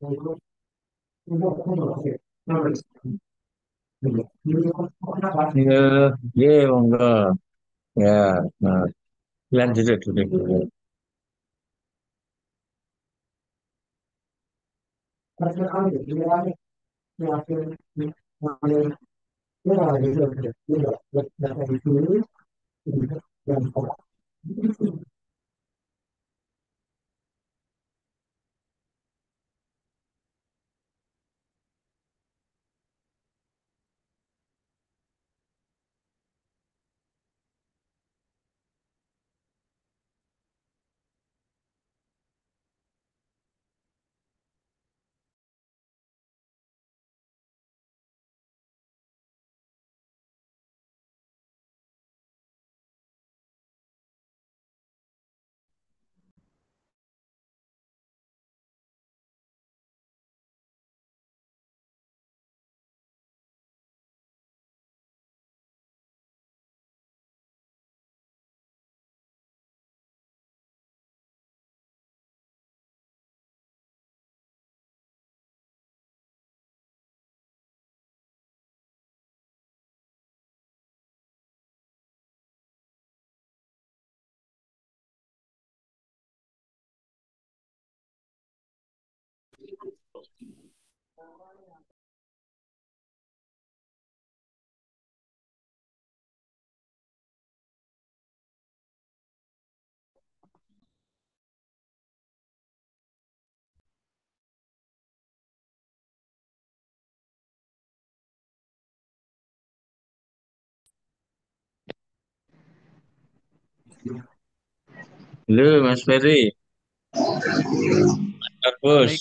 그리고 이거 예 뭔가 예 렌즈를 두개 두고 Nella regione della Napoletana, in Gran Polonia. Halo Mas Ferry. Halo. Mas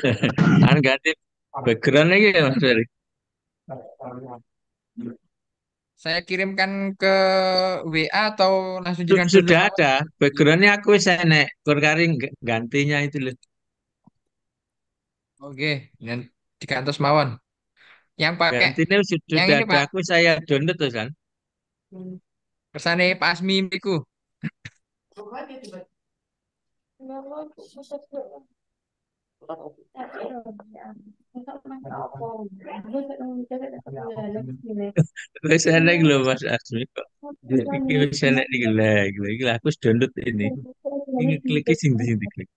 Kan ganti background lagi ya Mas Ferry. Saya kirimkan ke WA atau langsung sudah, sudah ada. Backgroundnya aku saya nek kurkaring gantinya itu loh. Oke, dan di kantor mawon. Yang pakai gantinya sudah yang ada. Aku saya download tuh kan. Kesane Pak Asmi miku. Wis enek lho Mas Asmi kok. Iki wis enek iki lek. Iki aku download ini. Ini klik sing di sini klik.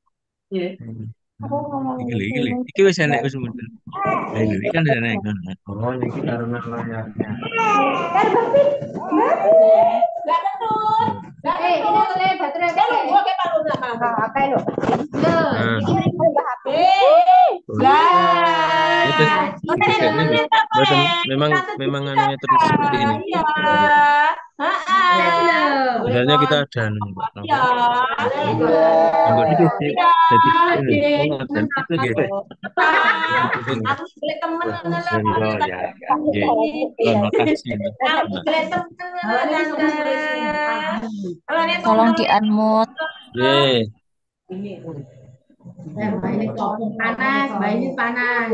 Iki lho, iki lho. Iki wis enek wis mudun. Lah lho iki kan enek kan. Oh, iki karena layarnya. Kan bakti. Lah ketut. Lah ini oleh baterai. Kalau gua ke palu lah, Apa lho? memang memang anunya terus seperti ini. Ya. sebenarnya kita ada anu, Iya. Jadi jadi. Aku boleh ya. Terima kasih. Tolong di-unmute. Ini. Ya, ini panas, ini panas.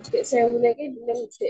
হচ্ছে সেগুলোকে হচ্ছে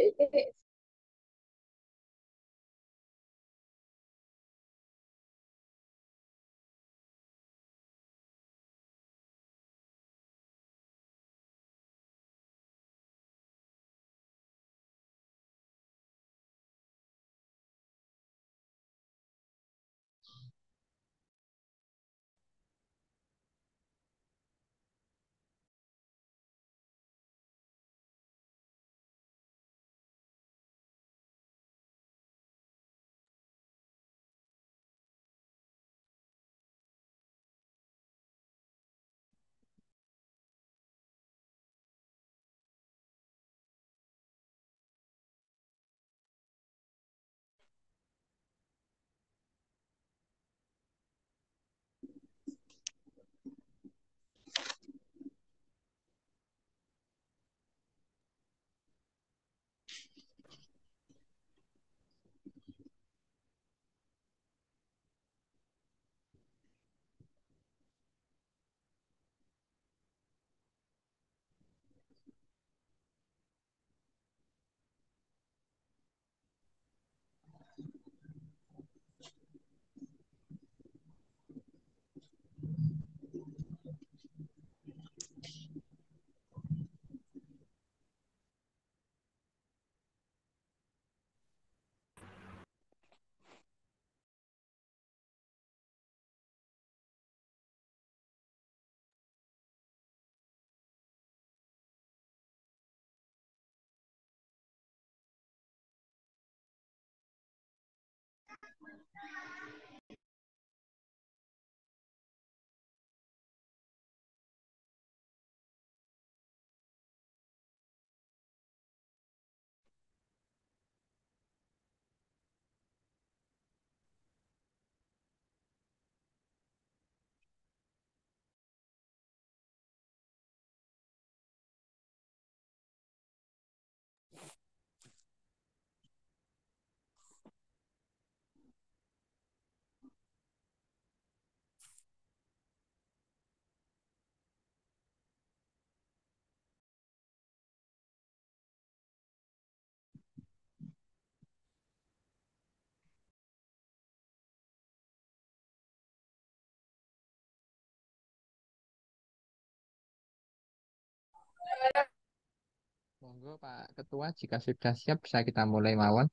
Monggo Pak Ketua, jika sudah siap bisa kita mulai mawon.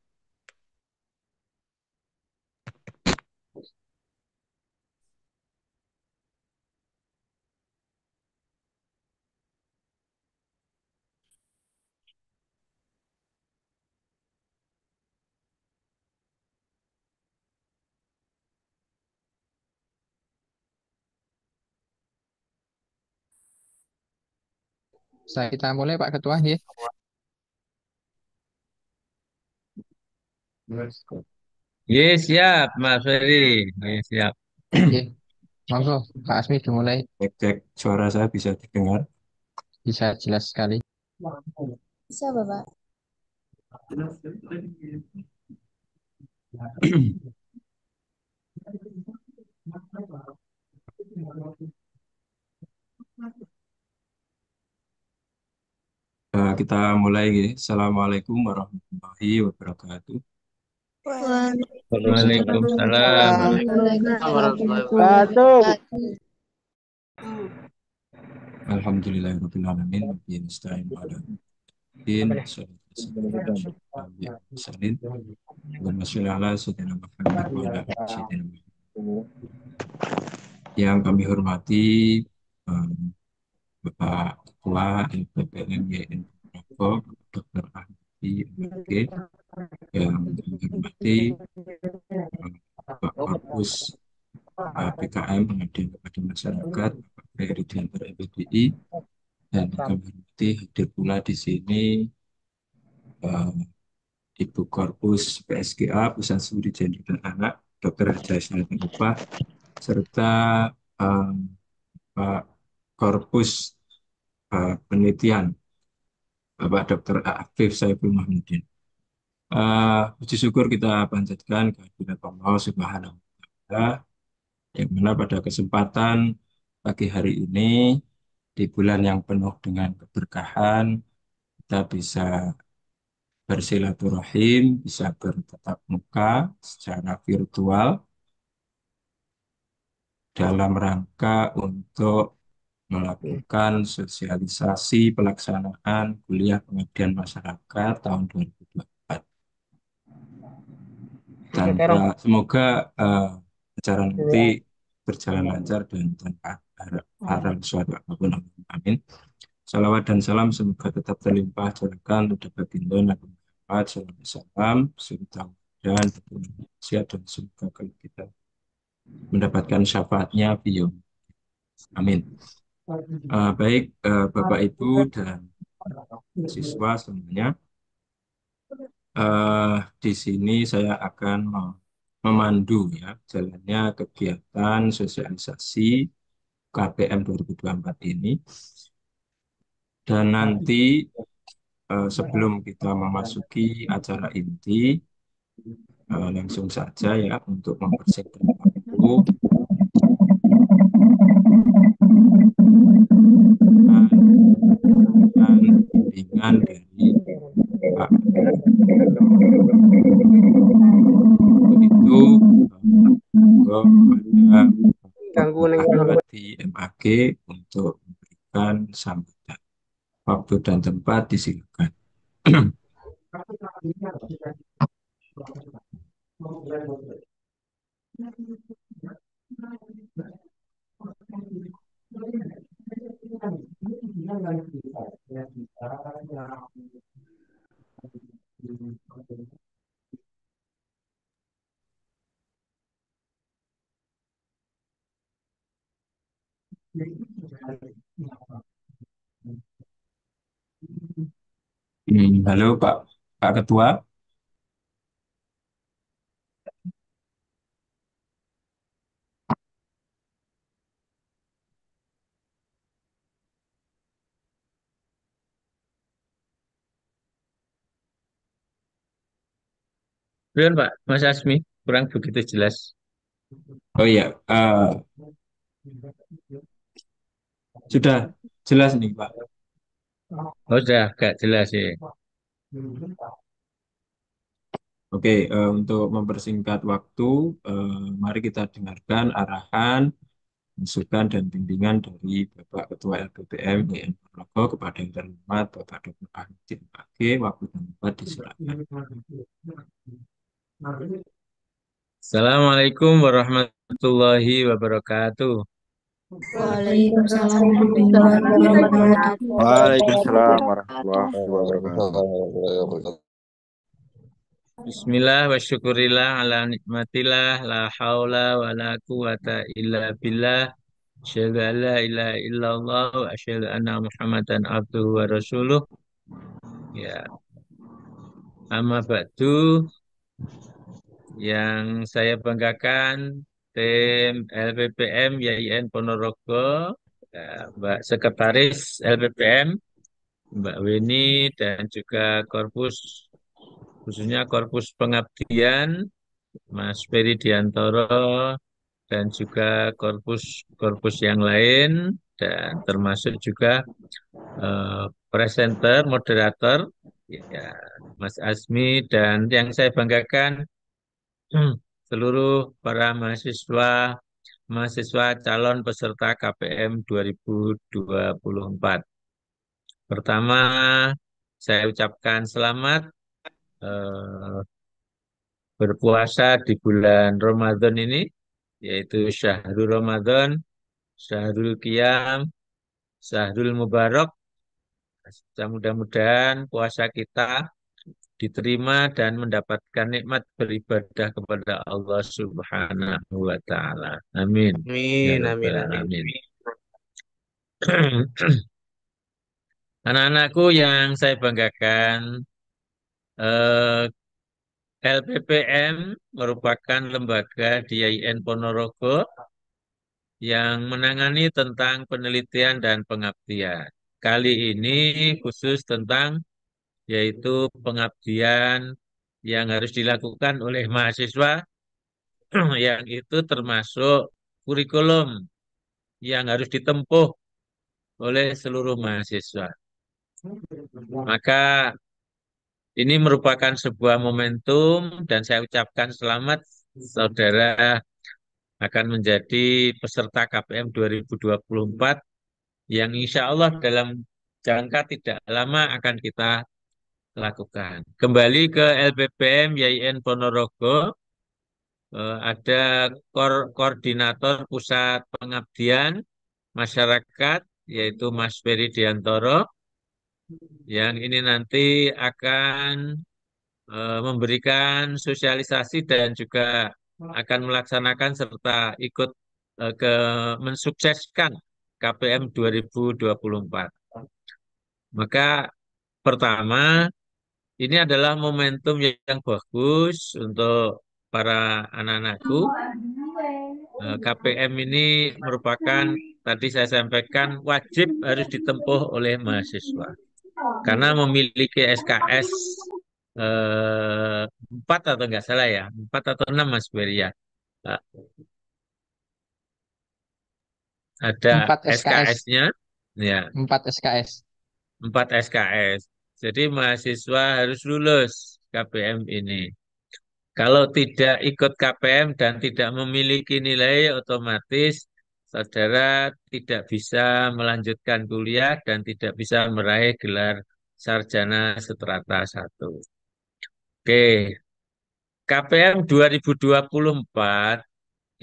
saya kita mulai Pak Ketua ya. Ya siap Mas Ferry. Ya, siap. langsung Pak Asmi dimulai. Cek, cek suara saya bisa didengar. Bisa jelas sekali. Bisa Bapak. Thank you. Eh, kita mulai ya. Assalamualaikum warahmatullahi wabarakatuh. Waalaikumsalam warahmatullahi wabarakatuh. Alhamdulillahirrahmanirrahim. Ya nasta'in wa'ala. In Salin. Allahumma Yang kami hormati eh, Bapak Kla, LPPN, YN Prokop, Dr. Ahmadi, MG, yang menghormati Bapak eh, Kampus eh, PKM Pengabdian kepada Masyarakat, pak Eri Diantar dan kami hadir pula di sini uh, Ibu Korpus PSGA, Pusat Studi Gender dan Anak, Dr. Hajar Syarifin serta Pak Korpus penelitian Bapak Dr. Afif Saiful Mahmudin. Uh, puji syukur kita panjatkan kehadirat Allah Subhanahu wa taala yang mana pada kesempatan pagi hari ini di bulan yang penuh dengan keberkahan kita bisa bersilaturahim, bisa bertatap muka secara virtual dalam rangka untuk melakukan sosialisasi pelaksanaan kuliah pengabdian masyarakat tahun 2024. Dan eh, semoga uh, acara nanti berjalan lancar dan tanpa haram suatu apapun. Amin. Salawat dan salam semoga tetap terlimpah curahkan untuk baginda Nabi Muhammad salam, serta dan sehat dan semoga kita mendapatkan syafaatnya beliau. Amin. Uh, baik, uh, Bapak Ibu dan siswa semuanya. Uh, di sini saya akan memandu ya jalannya kegiatan sosialisasi KPM 2024 ini. Dan nanti uh, sebelum kita memasuki acara inti, uh, langsung saja ya untuk mempersiapkan waktu dengan dari Pak. Itu di MAG untuk memberikan sambutan. Waktu dan tempat disilakan. Thank you. Hmm, halo Pak Pak Ketua. Belum Pak, Mas Asmi, kurang begitu jelas. Oh iya, uh, sudah jelas nih Pak. Oh, sudah agak jelas ya. Oke, uh, untuk mempersingkat waktu, uh, mari kita dengarkan arahan, masukan dan bimbingan dari Bapak Ketua LPPM YN e Purwogo kepada yang terhormat Bapak Dr. Ahmad Agib, waktu dan tempat disilakan. Assalamualaikum warahmatullahi wabarakatuh. Waalaikumsalam warahmatullahi wabarakatuh. Bismillah wa syukurillah ala nikmatillah la haula wa la quwata illa billah asyhadu an la ilaha illallah wa asyhadu anna muhammadan abduhu wa rasuluh ya amma ba'du yang saya banggakan tim LPPM YIN Ponorogo, eh, Mbak Sekretaris LPPM, Mbak Weni dan juga korpus khususnya korpus pengabdian Mas Peri Diantoro dan juga korpus-korpus yang lain dan termasuk juga uh, presenter moderator ya, Mas Azmi dan yang saya banggakan Hmm. seluruh para mahasiswa mahasiswa calon peserta KPM 2024. Pertama, saya ucapkan selamat eh, berpuasa di bulan Ramadan ini, yaitu Syahrul Ramadan, Syahrul Qiyam, Syahrul Mubarak. Mudah-mudahan puasa kita diterima dan mendapatkan nikmat beribadah kepada Allah Subhanahu wa taala. Amin. Amin ya amin amin. Anak-anakku yang saya banggakan eh, LPPM merupakan lembaga di IAIN Ponorogo yang menangani tentang penelitian dan pengabdian. Kali ini khusus tentang yaitu pengabdian yang harus dilakukan oleh mahasiswa yang itu termasuk kurikulum yang harus ditempuh oleh seluruh mahasiswa. Maka ini merupakan sebuah momentum dan saya ucapkan selamat saudara akan menjadi peserta KPM 2024 yang insya Allah dalam jangka tidak lama akan kita lakukan. Kembali ke LPPM YIN Ponorogo, eh, ada ko koordinator pusat pengabdian masyarakat yaitu Mas Ferry Diantoro yang ini nanti akan eh, memberikan sosialisasi dan juga akan melaksanakan serta ikut eh, ke mensukseskan KPM 2024. Maka pertama ini adalah momentum yang bagus untuk para anak-anakku. Eh, KPM ini merupakan tadi saya sampaikan wajib harus ditempuh oleh mahasiswa karena memiliki SKS eh, empat eh, atau enggak salah ya empat atau enam Mas Beria eh, ada SKS-nya SKS ya empat SKS empat SKS jadi mahasiswa harus lulus KPM ini. Kalau tidak ikut KPM dan tidak memiliki nilai, otomatis saudara tidak bisa melanjutkan kuliah dan tidak bisa meraih gelar sarjana seterata satu. Oke. KPM 2024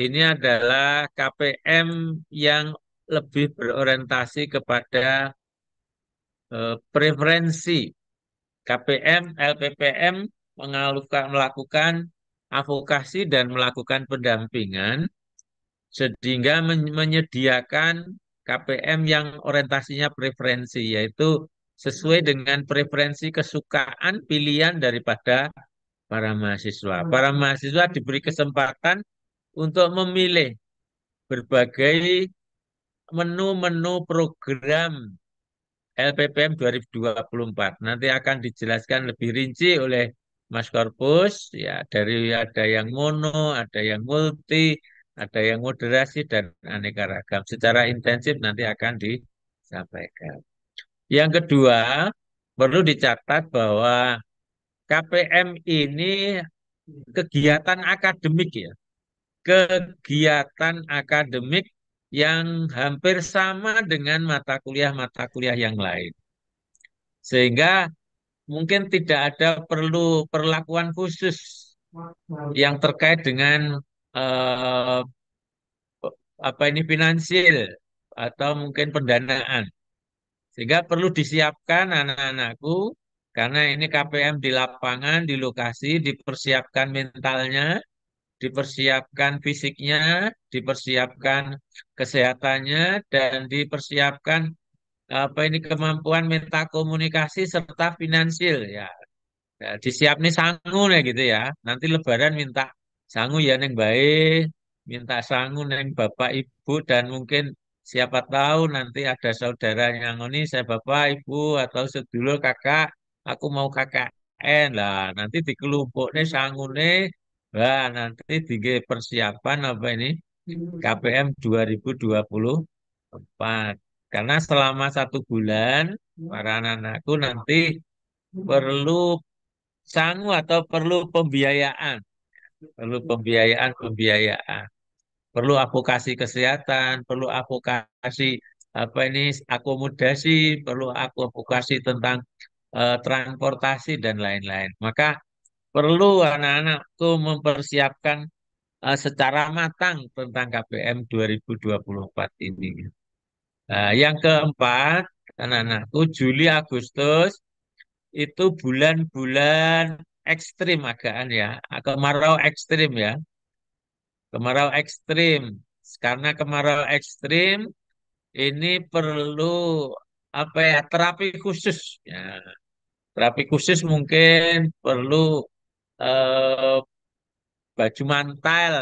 ini adalah KPM yang lebih berorientasi kepada Eh, preferensi KPM, LPPM mengalukan, melakukan avokasi dan melakukan pendampingan sehingga menyediakan KPM yang orientasinya preferensi yaitu sesuai dengan preferensi kesukaan pilihan daripada para mahasiswa. Hmm. Para mahasiswa diberi kesempatan untuk memilih berbagai menu-menu program LPPM 2024. Nanti akan dijelaskan lebih rinci oleh Mas Korpus, ya dari ada yang mono, ada yang multi, ada yang moderasi dan aneka ragam. Secara intensif nanti akan disampaikan. Yang kedua, perlu dicatat bahwa KPM ini kegiatan akademik ya. Kegiatan akademik yang hampir sama dengan mata kuliah-mata kuliah yang lain. Sehingga mungkin tidak ada perlu perlakuan khusus yang terkait dengan eh, apa ini finansial atau mungkin pendanaan. Sehingga perlu disiapkan anak-anakku karena ini KPM di lapangan, di lokasi, dipersiapkan mentalnya, dipersiapkan fisiknya, dipersiapkan kesehatannya, dan dipersiapkan apa ini kemampuan meta komunikasi serta finansial ya. ya disiap nih sangu ya gitu ya. Nanti Lebaran minta sangu ya neng baik, minta sangu neng bapak ibu dan mungkin siapa tahu nanti ada saudara yang ini saya bapak ibu atau sedulur kakak, aku mau KKN lah. Nanti dikelompok nih sangu nih Nah, nanti di persiapan apa ini? KPM 2024. Karena selama satu bulan, para anak-anakku nanti perlu sangu atau perlu pembiayaan. Perlu pembiayaan-pembiayaan. Perlu avokasi kesehatan, perlu avokasi apa ini akomodasi, perlu advokasi tentang uh, transportasi dan lain-lain. Maka perlu anak-anakku mempersiapkan uh, secara matang tentang KPM 2024 ini. Uh, yang keempat, anak-anakku Juli Agustus itu bulan-bulan ekstrim agaan ya, kemarau ekstrim ya, kemarau ekstrim. Karena kemarau ekstrim ini perlu apa ya terapi khusus ya. Terapi khusus mungkin perlu uh, baju mantel,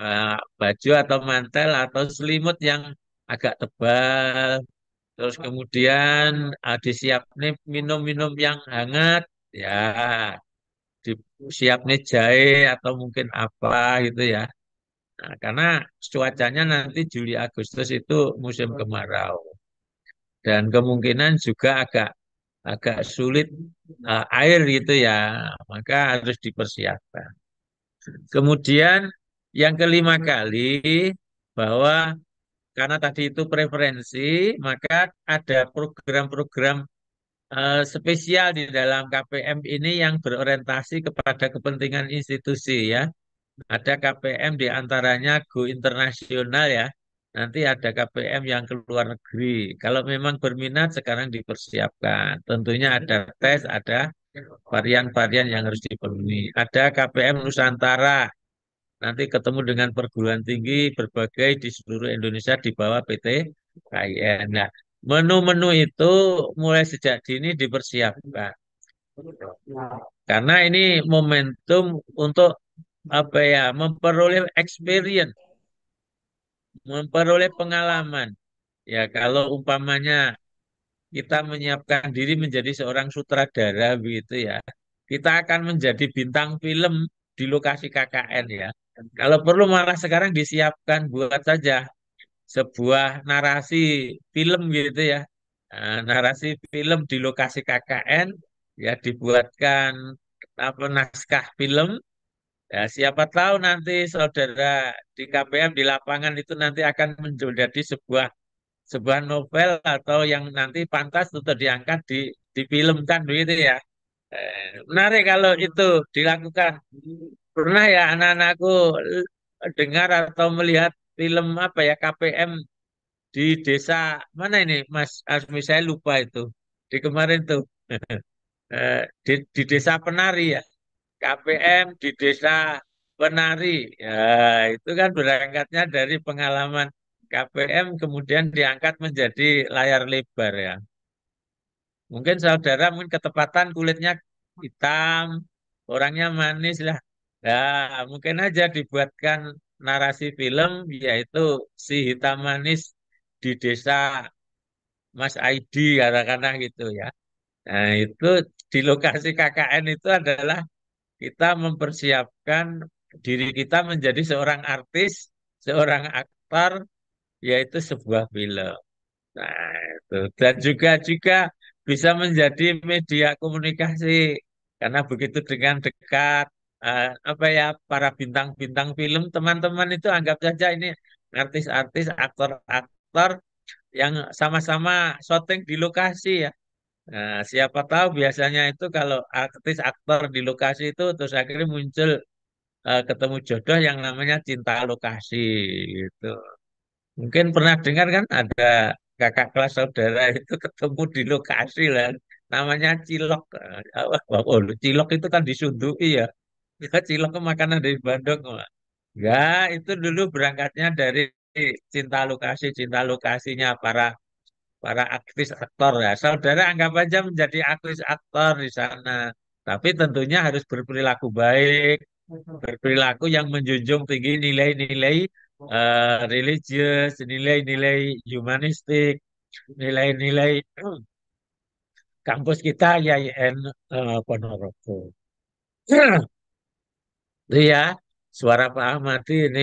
uh, baju atau mantel atau selimut yang agak tebal. Terus kemudian disiap nih minum-minum yang hangat, ya nih jahe atau mungkin apa gitu ya. Nah, karena cuacanya nanti Juli Agustus itu musim kemarau dan kemungkinan juga agak agak sulit uh, air gitu ya, maka harus dipersiapkan. Kemudian yang kelima kali bahwa karena tadi itu preferensi, maka ada program-program uh, spesial di dalam KPM ini yang berorientasi kepada kepentingan institusi ya. Ada KPM diantaranya Go Internasional ya, nanti ada KPM yang ke luar negeri. Kalau memang berminat sekarang dipersiapkan. Tentunya ada tes, ada varian-varian yang harus dipenuhi. Ada KPM Nusantara. Nanti ketemu dengan perguruan tinggi berbagai di seluruh Indonesia di bawah PT KIN. Nah, menu-menu itu mulai sejak dini dipersiapkan. Karena ini momentum untuk apa ya memperoleh experience memperoleh pengalaman. Ya, kalau umpamanya kita menyiapkan diri menjadi seorang sutradara begitu ya. Kita akan menjadi bintang film di lokasi KKN ya. Kalau perlu malah sekarang disiapkan buat saja sebuah narasi film gitu ya. Nah, narasi film di lokasi KKN ya dibuatkan apa naskah film Ya, siapa tahu nanti saudara di KPM di lapangan itu nanti akan menjadi sebuah sebuah novel atau yang nanti pantas untuk diangkat di difilmkan begitu ya. Eh, menarik kalau itu dilakukan. Pernah ya anak-anakku eh, dengar atau melihat film apa ya KPM di desa mana ini Mas Asmi saya lupa itu. Di kemarin tuh. Eh, di, di desa penari ya KPM di desa penari. Ya, itu kan berangkatnya dari pengalaman KPM kemudian diangkat menjadi layar lebar ya. Mungkin saudara mungkin ketepatan kulitnya hitam, orangnya manis lah. ya mungkin aja dibuatkan narasi film yaitu si hitam manis di desa Mas Aidi katakanlah gitu ya. Nah itu di lokasi KKN itu adalah kita mempersiapkan diri kita menjadi seorang artis, seorang aktor, yaitu sebuah film. Nah, itu. Dan juga juga bisa menjadi media komunikasi karena begitu dengan dekat uh, apa ya para bintang-bintang film teman-teman itu anggap saja ini artis-artis, aktor-aktor yang sama-sama syuting di lokasi ya. Nah, siapa tahu biasanya itu kalau artis aktor di lokasi itu terus akhirnya muncul uh, ketemu jodoh yang namanya cinta lokasi itu Mungkin pernah dengar kan ada kakak kelas saudara itu ketemu di lokasi lah namanya cilok. Eh, oh, cilok itu kan disundui ya. kita cilok ke makanan dari Bandung. Enggak, ya, itu dulu berangkatnya dari cinta lokasi, cinta lokasinya para para aktis aktor ya. Saudara anggap aja menjadi aktis aktor di sana. Tapi tentunya harus berperilaku baik, berperilaku yang menjunjung tinggi nilai-nilai uh, religius, nilai-nilai humanistik, nilai-nilai kampus kita YIN uh, eh, Ponorogo. Itu ya suara Pak Ahmad ini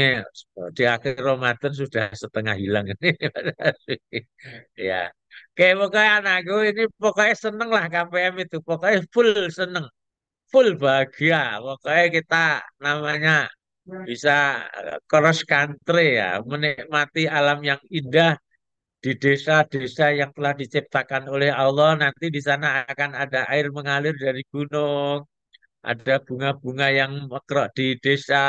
di akhir Ramadan sudah setengah hilang ini. ya. Oke, pokoknya anakku ini pokoknya seneng lah KPM itu. Pokoknya full seneng. Full bahagia. Pokoknya kita namanya bisa cross country ya. Menikmati alam yang indah di desa-desa yang telah diciptakan oleh Allah nanti di sana akan ada air mengalir dari gunung ada bunga-bunga yang mekrok di desa,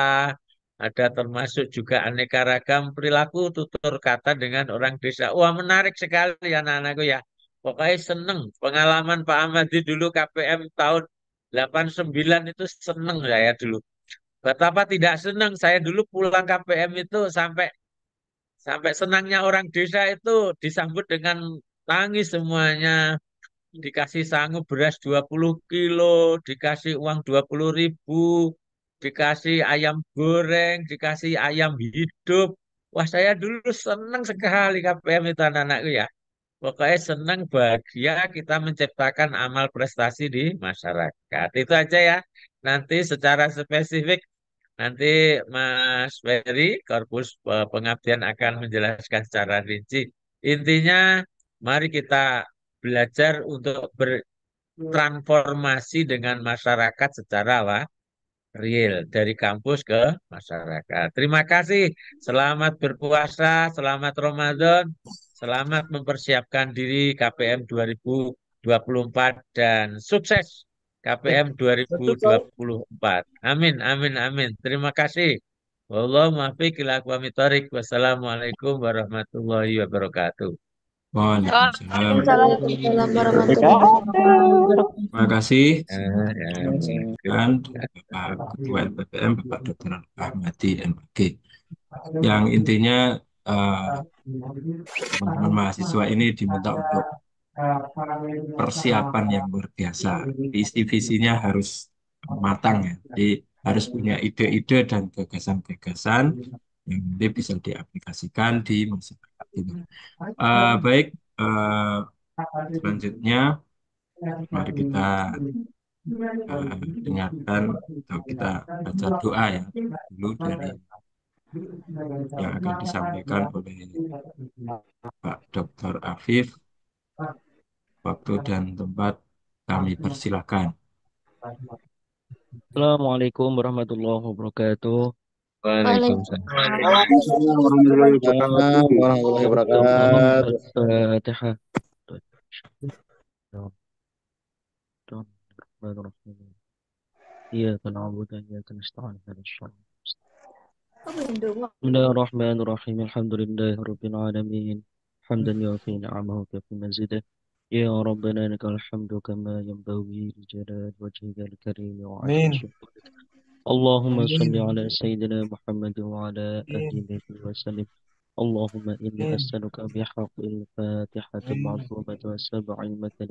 ada termasuk juga aneka ragam perilaku tutur kata dengan orang desa. Wah menarik sekali ya anak-anakku ya. Pokoknya seneng pengalaman Pak Ahmadi dulu KPM tahun 89 itu seneng saya dulu. Betapa tidak seneng saya dulu pulang KPM itu sampai sampai senangnya orang desa itu disambut dengan tangis semuanya dikasih sangu beras 20 kilo, dikasih uang 20 ribu, dikasih ayam goreng, dikasih ayam hidup. Wah saya dulu senang sekali KPM itu anak-anakku ya. Pokoknya senang bahagia kita menciptakan amal prestasi di masyarakat. Itu aja ya. Nanti secara spesifik nanti Mas Ferry Korpus eh, Pengabdian akan menjelaskan secara rinci. Intinya mari kita belajar untuk bertransformasi dengan masyarakat secara apa? real dari kampus ke masyarakat. Terima kasih. Selamat berpuasa, selamat Ramadan, selamat mempersiapkan diri KPM 2024 dan sukses KPM 2024. Amin, amin, amin. Terima kasih. Wallahu muwaffiq Wassalamualaikum warahmatullahi wabarakatuh. Waalaikumsalam. Terima kasih. Dan Bapak Ketua LPPM, Bapak Dr. Ahmadi MPG. Yang intinya eh, teman-teman uh, mahasiswa ini diminta untuk persiapan yang luar biasa. Isi visinya harus matang ya. Jadi harus punya ide-ide dan gagasan-gagasan yang nanti bisa diaplikasikan di masyarakat. ini. Hmm. Uh, eh, baik, uh, selanjutnya mari kita uh, dengarkan atau kita baca doa ya dulu dari yang akan disampaikan oleh Pak Dr. Afif. Waktu dan tempat kami persilahkan. Assalamualaikum warahmatullahi wabarakatuh. Waalaikumsalam warahmatullahi wabarakatuh. Fatihah. إياك نعبد وإياك نستعين هذا الشر بسم الله الرحمن الرحيم الحمد لله رب العالمين حمدا يوفي نعمه ويكفي مزيده يا ربنا لك الحمد كما ينبغي لجلال وجهك الكريم وعلى شكرك اللهم صل على سيدنا محمد وعلى آل بيته وسلم اللهم إني أسألك بحق الفاتحة المعظمة والسبع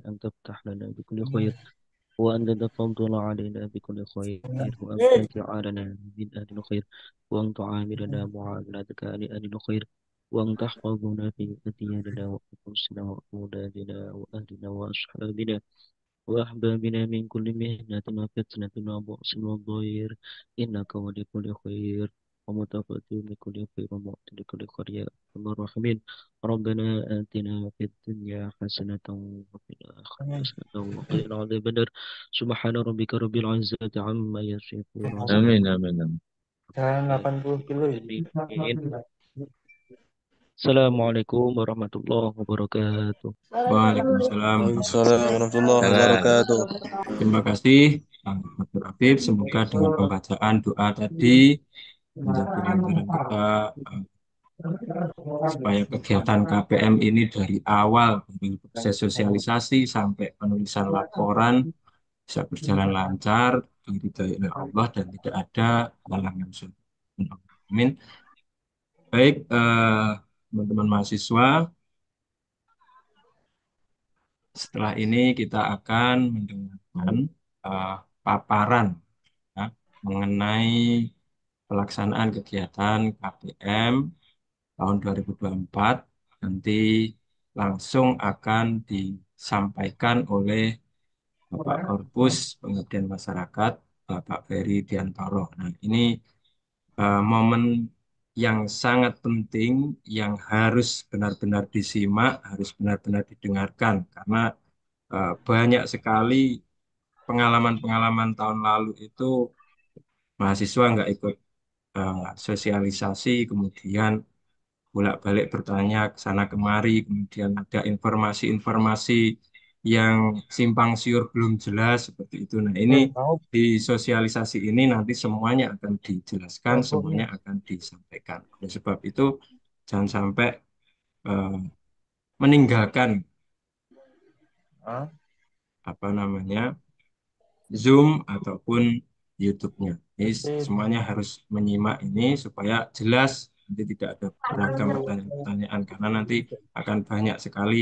أن تفتح لنا بكل خير وأن تفضل علينا بكل خير وأن تجعلنا من أهل الخير وأن تعاملنا معاملتك لأهل الخير وأن تحفظنا في أدياننا وأنفسنا وأولادنا وأهلنا وأصحابنا وأحب بنا من كل مهنة وفتنة وبؤس وضير إنك ولي كل خير ومتفضل من كل خير ومؤتي لكل خير يا أرحم الراحمين ربنا آتنا في الدنيا حسنة وفي الآخرة حسنة وقنا عذاب النار سبحان ربك رب العزة عما يصفون آمين آمين آمين 80 kilo ya. Assalamualaikum warahmatullahi wabarakatuh. Waalaikumsalam warahmatullahi wabarakatuh. Terima kasih Ahmad Afif. Semoga dengan pembacaan doa tadi menjadi lantaran kita eh, supaya kegiatan KPM ini dari awal proses sosialisasi sampai penulisan laporan bisa berjalan lancar diridhoi Allah dan tidak ada halangan. Amin. Baik, eh, teman-teman mahasiswa. Setelah ini kita akan mendengarkan uh, paparan ya, mengenai pelaksanaan kegiatan KPM tahun 2024 nanti langsung akan disampaikan oleh Bapak Korpus Pengabdian Masyarakat Bapak Ferry Diantoro. Nah, ini uh, momen yang sangat penting, yang harus benar-benar disimak, harus benar-benar didengarkan, karena uh, banyak sekali pengalaman-pengalaman tahun lalu itu mahasiswa nggak ikut uh, sosialisasi, kemudian bolak-balik bertanya ke sana kemari, kemudian ada informasi-informasi yang simpang siur belum jelas seperti itu. Nah, ini di sosialisasi ini nanti semuanya akan dijelaskan, semuanya ya. akan disampaikan. Oleh sebab itu jangan sampai uh, meninggalkan apa namanya Zoom ataupun YouTube-nya. Ini semuanya harus menyimak ini supaya jelas nanti tidak ada beragam pertanyaan-pertanyaan karena nanti akan banyak sekali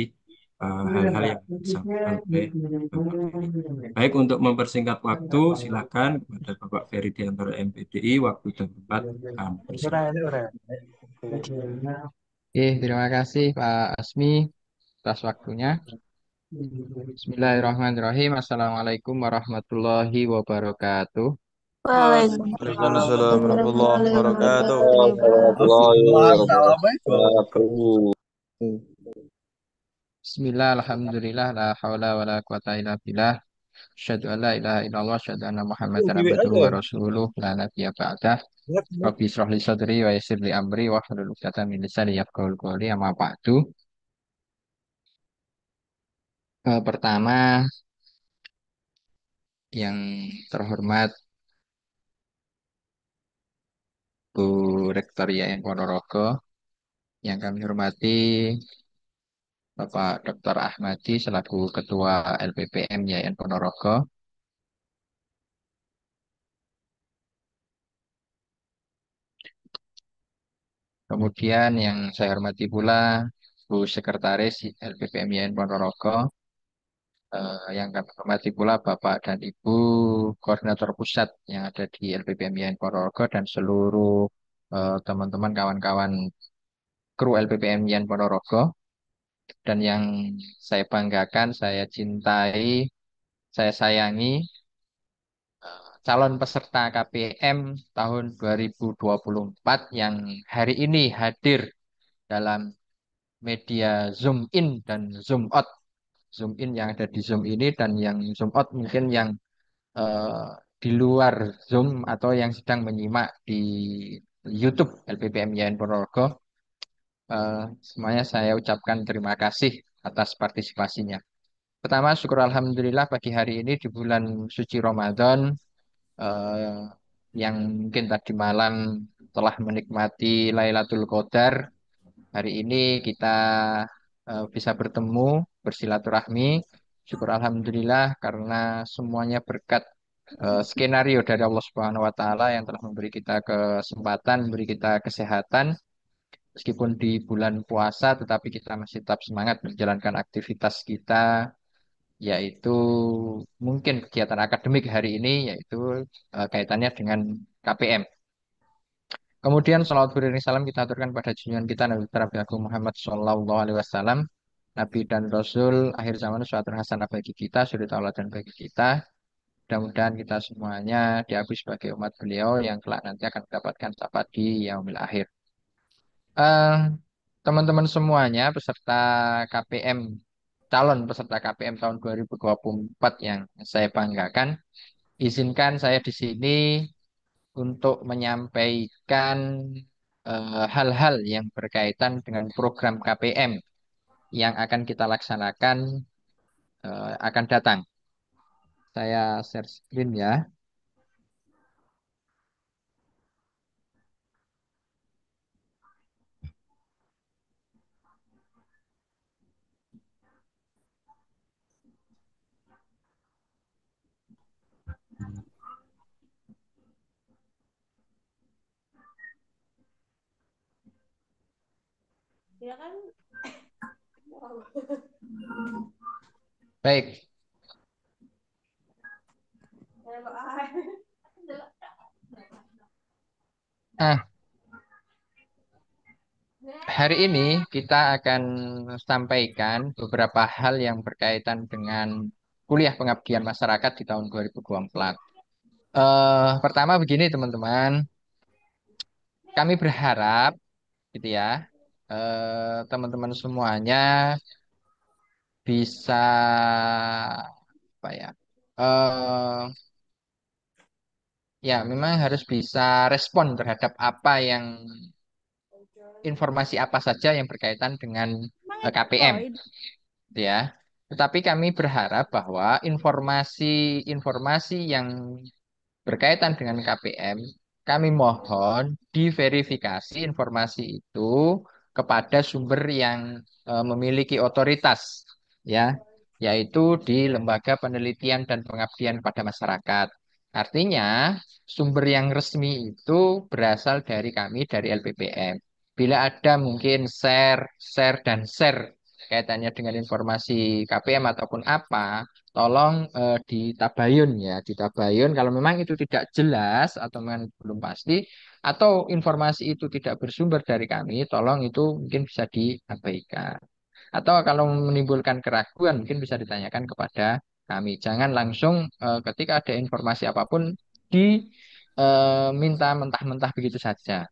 Eh, iya, hal-hal uh, yang disampaikan Bapak Baik untuk mempersingkat waktu, iya. silakan kepada Bapak Ferry di antara MPDI waktu dan tempat iya, Oke, terima kasih Pak Asmi atas waktunya. Bismillahirrahmanirrahim. Assalamualaikum warahmatullahi wabarakatuh. Waalaikumsalam warahmatullahi wabarakatuh. Bismillah, alhamdulillah, la hawla wa la quwata illa billah. Asyhadu an la ilaha illallah, asyhadu anna Muhammadan iya, iya, abduhu iya. wa rasuluh, la nabiyya ba'dah. Rabbi surah li sadri wa yasir li amri wa hlul uqtata min li yafqahu qawli, amma ba'du. Eh, pertama, yang terhormat Bu Rektoria yang Ponorogo, yang kami hormati Bapak Dr. Ahmadi selaku Ketua LPPM Yayan Ponorogo. Kemudian yang saya hormati pula Bu Sekretaris LPPM Yayan Ponorogo, Uh, yang kami hormati pula Bapak dan Ibu Koordinator Pusat yang ada di LPPM Yayan Ponorogo dan seluruh eh, teman-teman uh, kawan-kawan kru LPPM Yayan Ponorogo dan yang saya banggakan, saya cintai, saya sayangi eh, calon peserta KPM tahun 2024 yang hari ini hadir dalam media Zoom in dan Zoom out. Zoom in yang ada di Zoom ini dan yang Zoom out mungkin yang uh, di luar Zoom atau yang sedang menyimak di YouTube LPPM YN Ponorogo Eh, semuanya saya ucapkan terima kasih atas partisipasinya. Pertama, syukur Alhamdulillah pagi hari ini di bulan suci Ramadan uh, yang mungkin tadi malam telah menikmati Lailatul Qadar. Hari ini kita uh, bisa bertemu, bersilaturahmi. Syukur Alhamdulillah karena semuanya berkat uh, skenario dari Allah Subhanahu wa taala yang telah memberi kita kesempatan, memberi kita kesehatan meskipun di bulan puasa tetapi kita masih tetap semangat menjalankan aktivitas kita yaitu mungkin kegiatan akademik hari ini yaitu uh, kaitannya dengan KPM. Kemudian salawat beriring salam kita aturkan pada junjungan kita Nabi Terapi Agung Muhammad Shallallahu Alaihi Wasallam, Nabi dan Rasul akhir zaman suatu hasanah bagi kita, suri dan bagi kita. Mudah-mudahan kita semuanya diakui sebagai umat beliau yang kelak nanti akan mendapatkan syafaat di yaumil akhir. Eh, teman-teman uh, semuanya peserta KPM calon peserta KPM tahun 2024 yang saya banggakan izinkan saya di sini untuk menyampaikan eh, hal-hal uh, yang berkaitan dengan program KPM yang akan kita laksanakan uh, akan datang. Saya share screen ya. Ya kan? Baik. Nah, hari ini kita akan sampaikan beberapa hal yang berkaitan dengan kuliah pengabdian masyarakat di tahun 2024. Uh, eh, pertama begini teman-teman, kami berharap gitu ya Eh, teman-teman eh, semuanya bisa apa ya? Eh, ya memang harus bisa respon terhadap apa yang informasi apa saja yang berkaitan dengan eh, KPM, ya. Tetapi kami berharap bahwa informasi-informasi yang berkaitan dengan KPM, kami mohon diverifikasi informasi itu kepada sumber yang uh, memiliki otoritas ya yaitu di lembaga penelitian dan pengabdian pada masyarakat. Artinya, sumber yang resmi itu berasal dari kami dari LPPM. Bila ada mungkin share, share dan share kaitannya dengan informasi KPM ataupun apa, tolong eh, ditabayun ya, ditabayun kalau memang itu tidak jelas atau memang belum pasti atau informasi itu tidak bersumber dari kami, tolong itu mungkin bisa diabaikan. Atau kalau menimbulkan keraguan mungkin bisa ditanyakan kepada kami. Jangan langsung eh, ketika ada informasi apapun diminta eh, minta mentah-mentah begitu saja.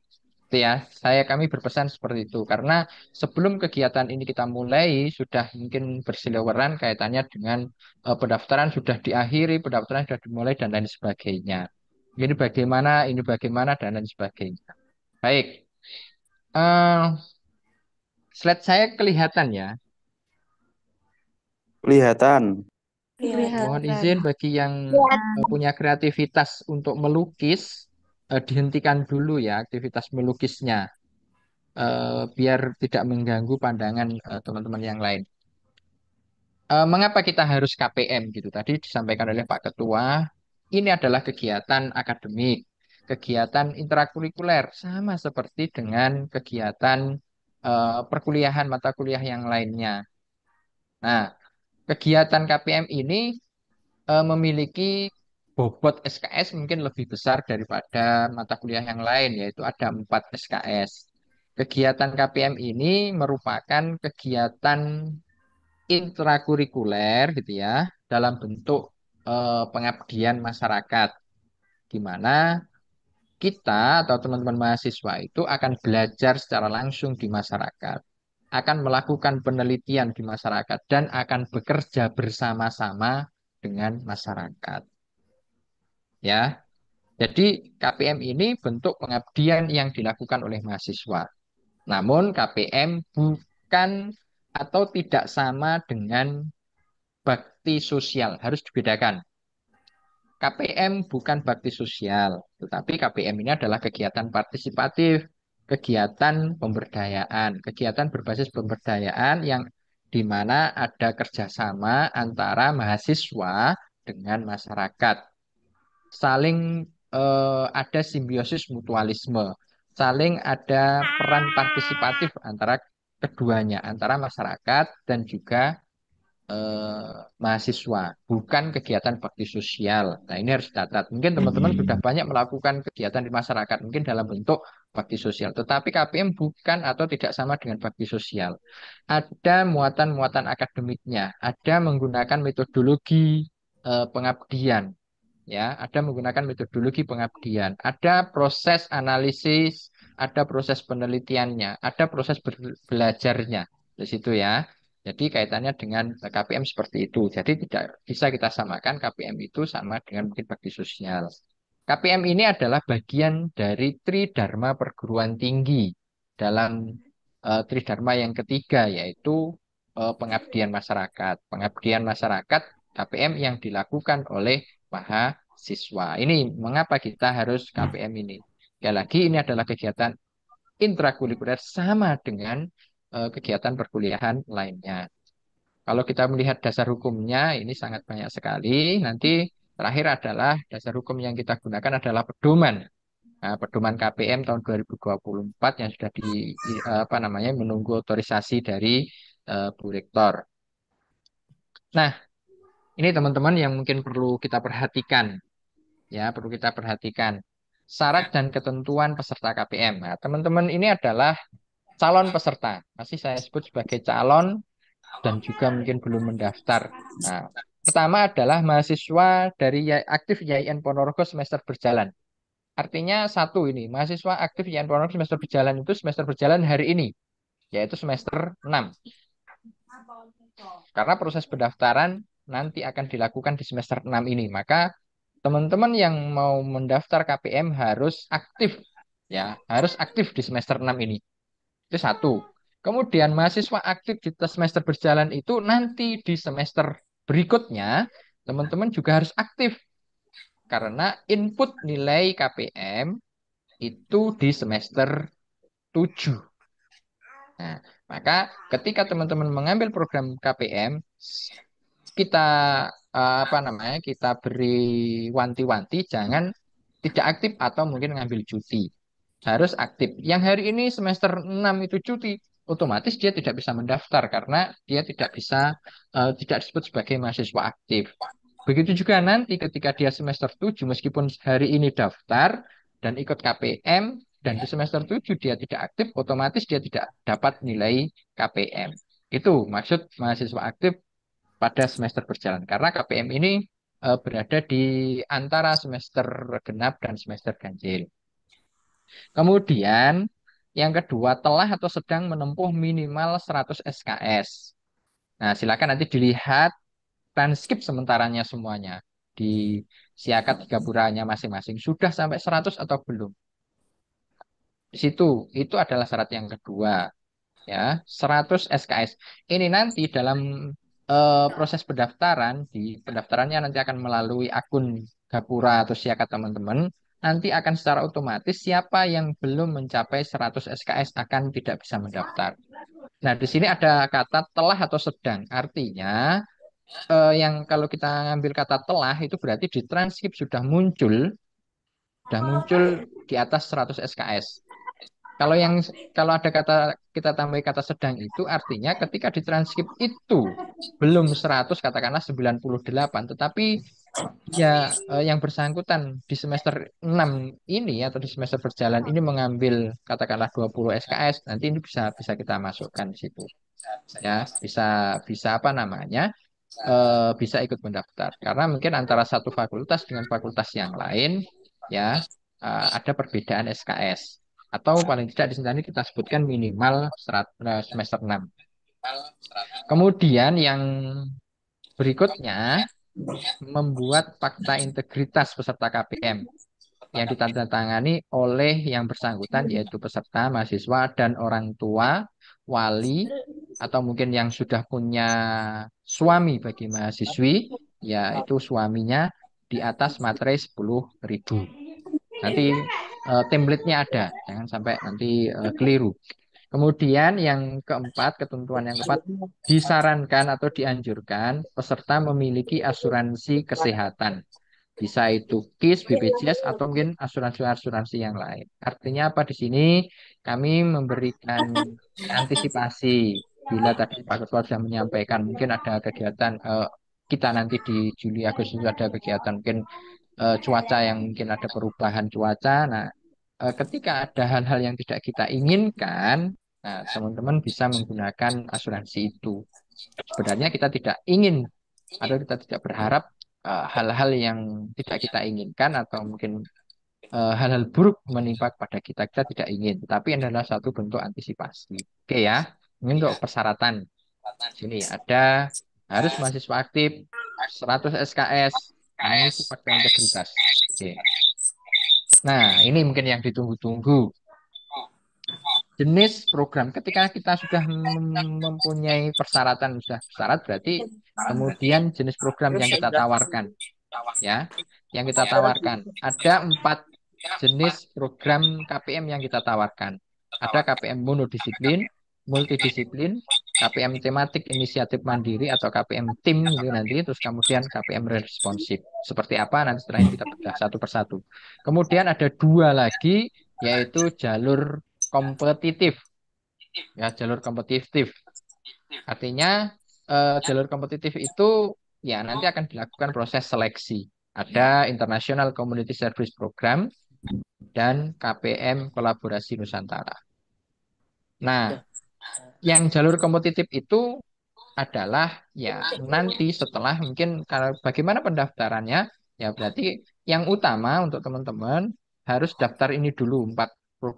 Gitu ya saya kami berpesan seperti itu karena sebelum kegiatan ini kita mulai sudah mungkin berseliweran kaitannya dengan uh, pendaftaran sudah diakhiri pendaftaran sudah dimulai dan lain sebagainya ini bagaimana ini bagaimana dan lain sebagainya baik uh, slide saya kelihatan ya kelihatan Mohon izin bagi yang punya kreativitas untuk melukis eh, dihentikan dulu ya aktivitas melukisnya eh, biar tidak mengganggu pandangan teman eh, teman-teman yang lain. Eh, mengapa kita harus KPM gitu tadi disampaikan oleh Pak Ketua. Ini adalah kegiatan akademik, kegiatan intrakurikuler sama seperti dengan kegiatan eh, perkuliahan mata kuliah yang lainnya. Nah, kegiatan KPM ini eh, memiliki bobot SKS mungkin lebih besar daripada mata kuliah yang lain, yaitu ada 4 SKS. Kegiatan KPM ini merupakan kegiatan intrakurikuler gitu ya, dalam bentuk eh, pengabdian masyarakat, di mana kita atau teman-teman mahasiswa itu akan belajar secara langsung di masyarakat, akan melakukan penelitian di masyarakat, dan akan bekerja bersama-sama dengan masyarakat. Ya. Jadi KPM ini bentuk pengabdian yang dilakukan oleh mahasiswa. Namun KPM bukan atau tidak sama dengan bakti sosial, harus dibedakan. KPM bukan bakti sosial, tetapi KPM ini adalah kegiatan partisipatif, kegiatan pemberdayaan, kegiatan berbasis pemberdayaan yang di mana ada kerjasama antara mahasiswa dengan masyarakat saling uh, ada simbiosis mutualisme, saling ada peran partisipatif antara keduanya, antara masyarakat dan juga uh, mahasiswa, bukan kegiatan bakti sosial. Nah ini harus catat. Mungkin teman-teman hmm. sudah banyak melakukan kegiatan di masyarakat, mungkin dalam bentuk bakti sosial. Tetapi KPM bukan atau tidak sama dengan bakti sosial. Ada muatan-muatan akademiknya, ada menggunakan metodologi eh, pengabdian, ya ada menggunakan metodologi pengabdian ada proses analisis ada proses penelitiannya ada proses belajarnya di situ ya jadi kaitannya dengan KPM seperti itu jadi tidak bisa kita samakan KPM itu sama dengan mungkin bagi sosial KPM ini adalah bagian dari Tri Dharma perguruan tinggi dalam uh, eh, Dharma yang ketiga yaitu uh, pengabdian masyarakat pengabdian masyarakat KPM yang dilakukan oleh mahasiswa. Ini mengapa kita harus KPM hmm. ini. Sekali lagi ini adalah kegiatan intrakurikuler sama dengan uh, kegiatan perkuliahan lainnya. Kalau kita melihat dasar hukumnya ini sangat banyak sekali. Nanti terakhir adalah dasar hukum yang kita gunakan adalah pedoman. Nah, pedoman KPM tahun 2024 yang sudah di apa namanya menunggu otorisasi dari uh, Bu Rektor. Nah, ini teman-teman yang mungkin perlu kita perhatikan. Ya, perlu kita perhatikan. Syarat dan ketentuan peserta KPM. Nah, teman-teman ini adalah calon peserta. Masih saya sebut sebagai calon dan juga mungkin belum mendaftar. Nah, pertama adalah mahasiswa dari aktif YN Ponorogo semester berjalan. Artinya satu ini, mahasiswa aktif YN Ponorogo semester berjalan itu semester berjalan hari ini, yaitu semester 6. Karena proses pendaftaran nanti akan dilakukan di semester 6 ini. Maka teman-teman yang mau mendaftar KPM harus aktif ya, harus aktif di semester 6 ini. Itu satu. Kemudian mahasiswa aktif di semester berjalan itu nanti di semester berikutnya teman-teman juga harus aktif karena input nilai KPM itu di semester 7. Nah, maka ketika teman-teman mengambil program KPM kita uh, apa namanya kita beri wanti-wanti jangan tidak aktif atau mungkin ngambil cuti harus aktif. Yang hari ini semester 6 itu cuti, otomatis dia tidak bisa mendaftar karena dia tidak bisa uh, tidak disebut sebagai mahasiswa aktif. Begitu juga nanti ketika dia semester 7 meskipun hari ini daftar dan ikut KPM dan di semester 7 dia tidak aktif, otomatis dia tidak dapat nilai KPM. Itu maksud mahasiswa aktif pada semester berjalan karena KPM ini uh, berada di antara semester genap dan semester ganjil. Kemudian yang kedua telah atau sedang menempuh minimal 100 SKS. Nah, silakan nanti dilihat transkrip sementaranya semuanya di siakat tiga masing-masing sudah sampai 100 atau belum. Di situ itu adalah syarat yang kedua ya 100 SKS. Ini nanti dalam uh, proses pendaftaran di pendaftarannya nanti akan melalui akun Gapura atau Siakat teman-teman. Nanti akan secara otomatis siapa yang belum mencapai 100 SKS akan tidak bisa mendaftar. Nah, di sini ada kata telah atau sedang. Artinya eh, yang kalau kita ngambil kata telah itu berarti di transkrip sudah muncul sudah muncul di atas 100 SKS. Kalau yang kalau ada kata kita tambah kata sedang itu artinya ketika di itu belum 100 katakanlah 98 tetapi ya eh, yang bersangkutan di semester 6 ini atau di semester berjalan ini mengambil katakanlah 20 SKS nanti ini bisa bisa kita masukkan di situ. Ya, bisa bisa apa namanya? Eh, bisa ikut mendaftar karena mungkin antara satu fakultas dengan fakultas yang lain ya eh, ada perbedaan SKS atau paling tidak di sini kita sebutkan minimal serat, eh, semester 6. Kemudian yang berikutnya membuat fakta integritas peserta KPM yang ditandatangani oleh yang bersangkutan yaitu peserta mahasiswa dan orang tua wali atau mungkin yang sudah punya suami bagi mahasiswi yaitu suaminya di atas materai 10.000 nanti uh, template-nya ada jangan sampai nanti uh, keliru kemudian yang keempat ketentuan yang keempat disarankan atau dianjurkan peserta memiliki asuransi kesehatan bisa itu KIS, BPJS atau mungkin asuransi-asuransi yang lain. Artinya apa di sini kami memberikan antisipasi bila tadi Pak Ketua sudah menyampaikan mungkin ada kegiatan uh, kita nanti di Juli Agustus ada kegiatan mungkin uh, cuaca yang mungkin ada perubahan cuaca. Nah, uh, ketika ada hal-hal yang tidak kita inginkan, nah teman-teman bisa menggunakan asuransi itu. Sebenarnya kita tidak ingin atau kita tidak berharap eh, hal-hal uh, yang tidak kita inginkan atau mungkin hal-hal uh, buruk menimpa kepada kita kita tidak ingin. Tapi adalah satu bentuk antisipasi. Oke ya, ini untuk persyaratan. Sini ada harus mahasiswa aktif 100 SKS KS integritas. Oke. Nah, ini mungkin yang ditunggu-tunggu. Jenis program ketika kita sudah mempunyai persyaratan sudah syarat berarti kemudian jenis program yang kita tawarkan ya yang kita tawarkan ada empat jenis program KPM yang kita tawarkan ada KPM monodisiplin multidisiplin, KPM tematik inisiatif mandiri atau KPM tim gitu nanti terus kemudian KPM responsif. Seperti apa nanti setelah kita bedah satu persatu. Kemudian ada dua lagi yaitu jalur kompetitif. Ya, jalur kompetitif. Artinya eh, jalur kompetitif itu ya nanti akan dilakukan proses seleksi. Ada International Community Service Program dan KPM Kolaborasi Nusantara. Nah, yang jalur kompetitif itu adalah ya nanti setelah mungkin kalau bagaimana pendaftarannya ya berarti yang utama untuk teman-teman harus daftar ini dulu empat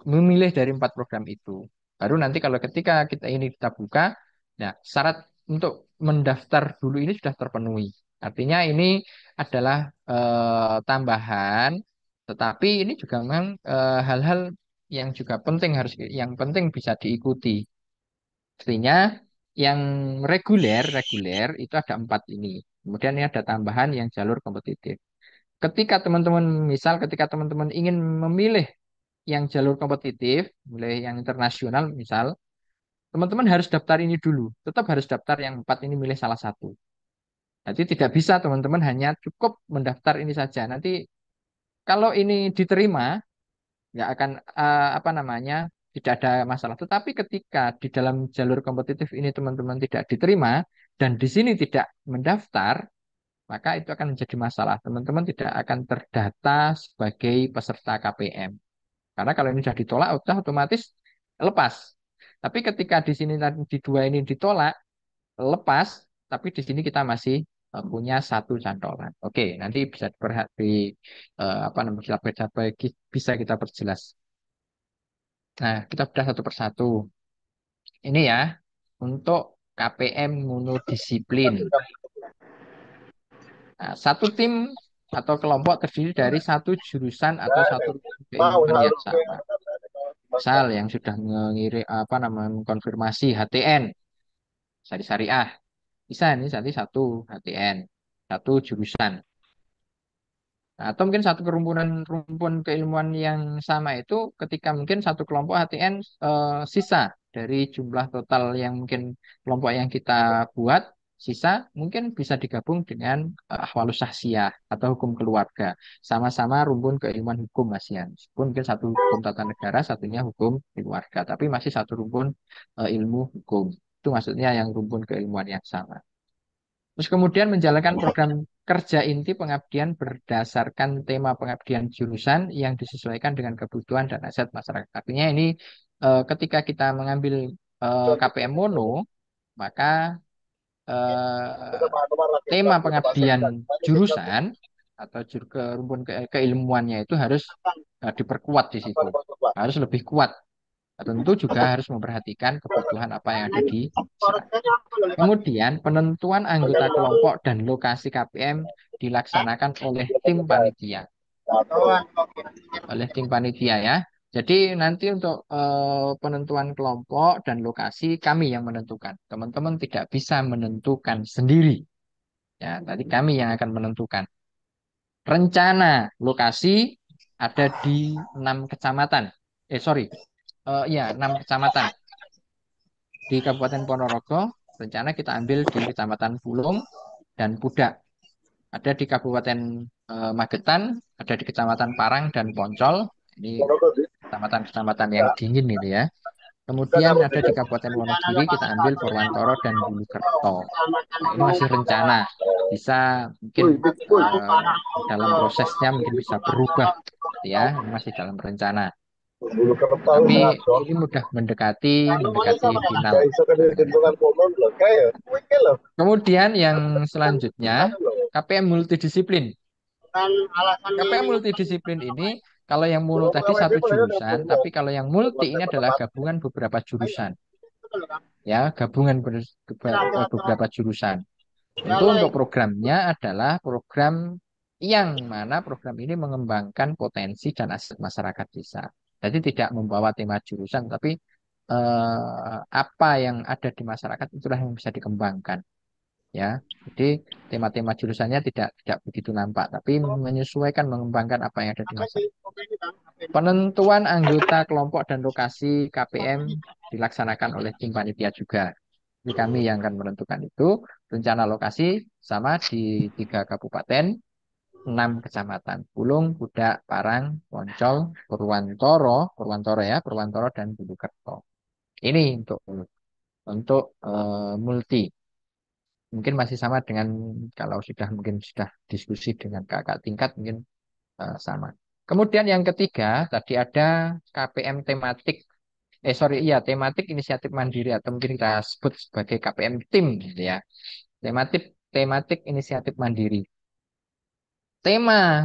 memilih dari empat program itu baru nanti kalau ketika kita ini kita buka nah syarat untuk mendaftar dulu ini sudah terpenuhi artinya ini adalah eh, tambahan tetapi ini juga memang eh, hal-hal eh, yang juga penting harus yang penting bisa diikuti Artinya yang reguler, reguler itu ada empat ini. Kemudian ini ada tambahan yang jalur kompetitif. Ketika teman-teman, misal ketika teman-teman ingin memilih yang jalur kompetitif, mulai yang internasional misal, teman-teman harus daftar ini dulu. Tetap harus daftar yang empat ini milih salah satu. Jadi tidak bisa teman-teman hanya cukup mendaftar ini saja. Nanti kalau ini diterima, nggak akan uh, apa namanya tidak ada masalah. Tetapi ketika di dalam jalur kompetitif ini teman-teman tidak diterima dan di sini tidak mendaftar, maka itu akan menjadi masalah. Teman-teman tidak akan terdata sebagai peserta KPM. Karena kalau ini sudah ditolak, sudah otomatis lepas. Tapi ketika di sini di dua ini ditolak, lepas, tapi di sini kita masih eh, punya satu cantolan. Oke, nanti bisa diperhati eh, apa namanya bisa kita perjelas. Nah, kita bedah satu persatu. Ini ya, untuk KPM monodisiplin. Nah, satu tim atau kelompok terdiri dari satu jurusan atau satu KPM yang sama. Misal yang sudah mengirim apa namanya mengkonfirmasi HTN sari sari ah Bisa ini satu HTN, satu jurusan. Nah, atau mungkin satu kerumpunan rumpun keilmuan yang sama itu ketika mungkin satu kelompok HTN eh, sisa dari jumlah total yang mungkin kelompok yang kita buat sisa mungkin bisa digabung dengan eh, ahwalus sahsiah atau hukum keluarga sama-sama rumpun keilmuan hukum masih pun Mungkin satu hukum tata negara, satunya hukum keluarga, tapi masih satu rumpun eh, ilmu hukum. Itu maksudnya yang rumpun keilmuan yang sama. Terus kemudian menjalankan program kerja inti pengabdian berdasarkan tema pengabdian jurusan yang disesuaikan dengan kebutuhan dan aset masyarakat. Artinya ini eh, ketika kita mengambil eh, KPM Mono, maka eh, tema pengabdian jurusan atau jur ke ke keilmuannya itu harus eh, diperkuat di situ, harus lebih kuat tentu juga harus memperhatikan kebutuhan apa yang ada di sana. Kemudian penentuan anggota kelompok dan lokasi KPM dilaksanakan oleh tim panitia. Oleh tim panitia ya. Jadi nanti untuk uh, penentuan kelompok dan lokasi kami yang menentukan. Teman-teman tidak bisa menentukan sendiri. Ya, tadi kami yang akan menentukan. Rencana lokasi ada di enam kecamatan. Eh sorry, uh, ya enam kecamatan di Kabupaten Ponorogo rencana kita ambil di Kecamatan Bulung dan Pudak ada di Kabupaten uh, Magetan ada di Kecamatan Parang dan Poncol ini kecamatan-kecamatan yang dingin ini ya Kemudian ada di Kabupaten Wonogiri kita ambil Purwantoro dan Bulukerto. Nah, ini masih rencana, bisa mungkin uh, dalam prosesnya mungkin bisa berubah, ya ini masih dalam rencana tapi ini mudah mendekati mendekati final. Kemudian yang selanjutnya gitu KPM multidisiplin. KPM multidisiplin ini kalau yang mulu tadi satu jurusan, tapi kalau yang multi ini adalah gabungan beberapa iya. jurusan. Ya, gabungan eh, beberapa jurusan. Itu untuk programnya adalah program yang mana program ini mengembangkan potensi dan aset masyarakat desa. Jadi tidak membawa tema jurusan, tapi eh, apa yang ada di masyarakat itulah yang bisa dikembangkan. Ya, jadi tema-tema jurusannya tidak tidak begitu nampak, tapi oh. menyesuaikan mengembangkan apa yang ada di masyarakat. Penentuan anggota kelompok dan lokasi KPM dilaksanakan oleh tim panitia juga. Ini kami yang akan menentukan itu rencana lokasi sama di tiga kabupaten 6 kecamatan. Bulung, Budak, Parang, Poncol, Purwantoro, Purwantoro ya, Purwantoro dan Bulukerto. Ini untuk untuk uh, multi. Mungkin masih sama dengan kalau sudah mungkin sudah diskusi dengan kakak tingkat mungkin uh, sama. Kemudian yang ketiga tadi ada KPM tematik eh sorry iya tematik inisiatif mandiri atau mungkin kita sebut sebagai KPM tim gitu ya tematik tematik inisiatif mandiri Tema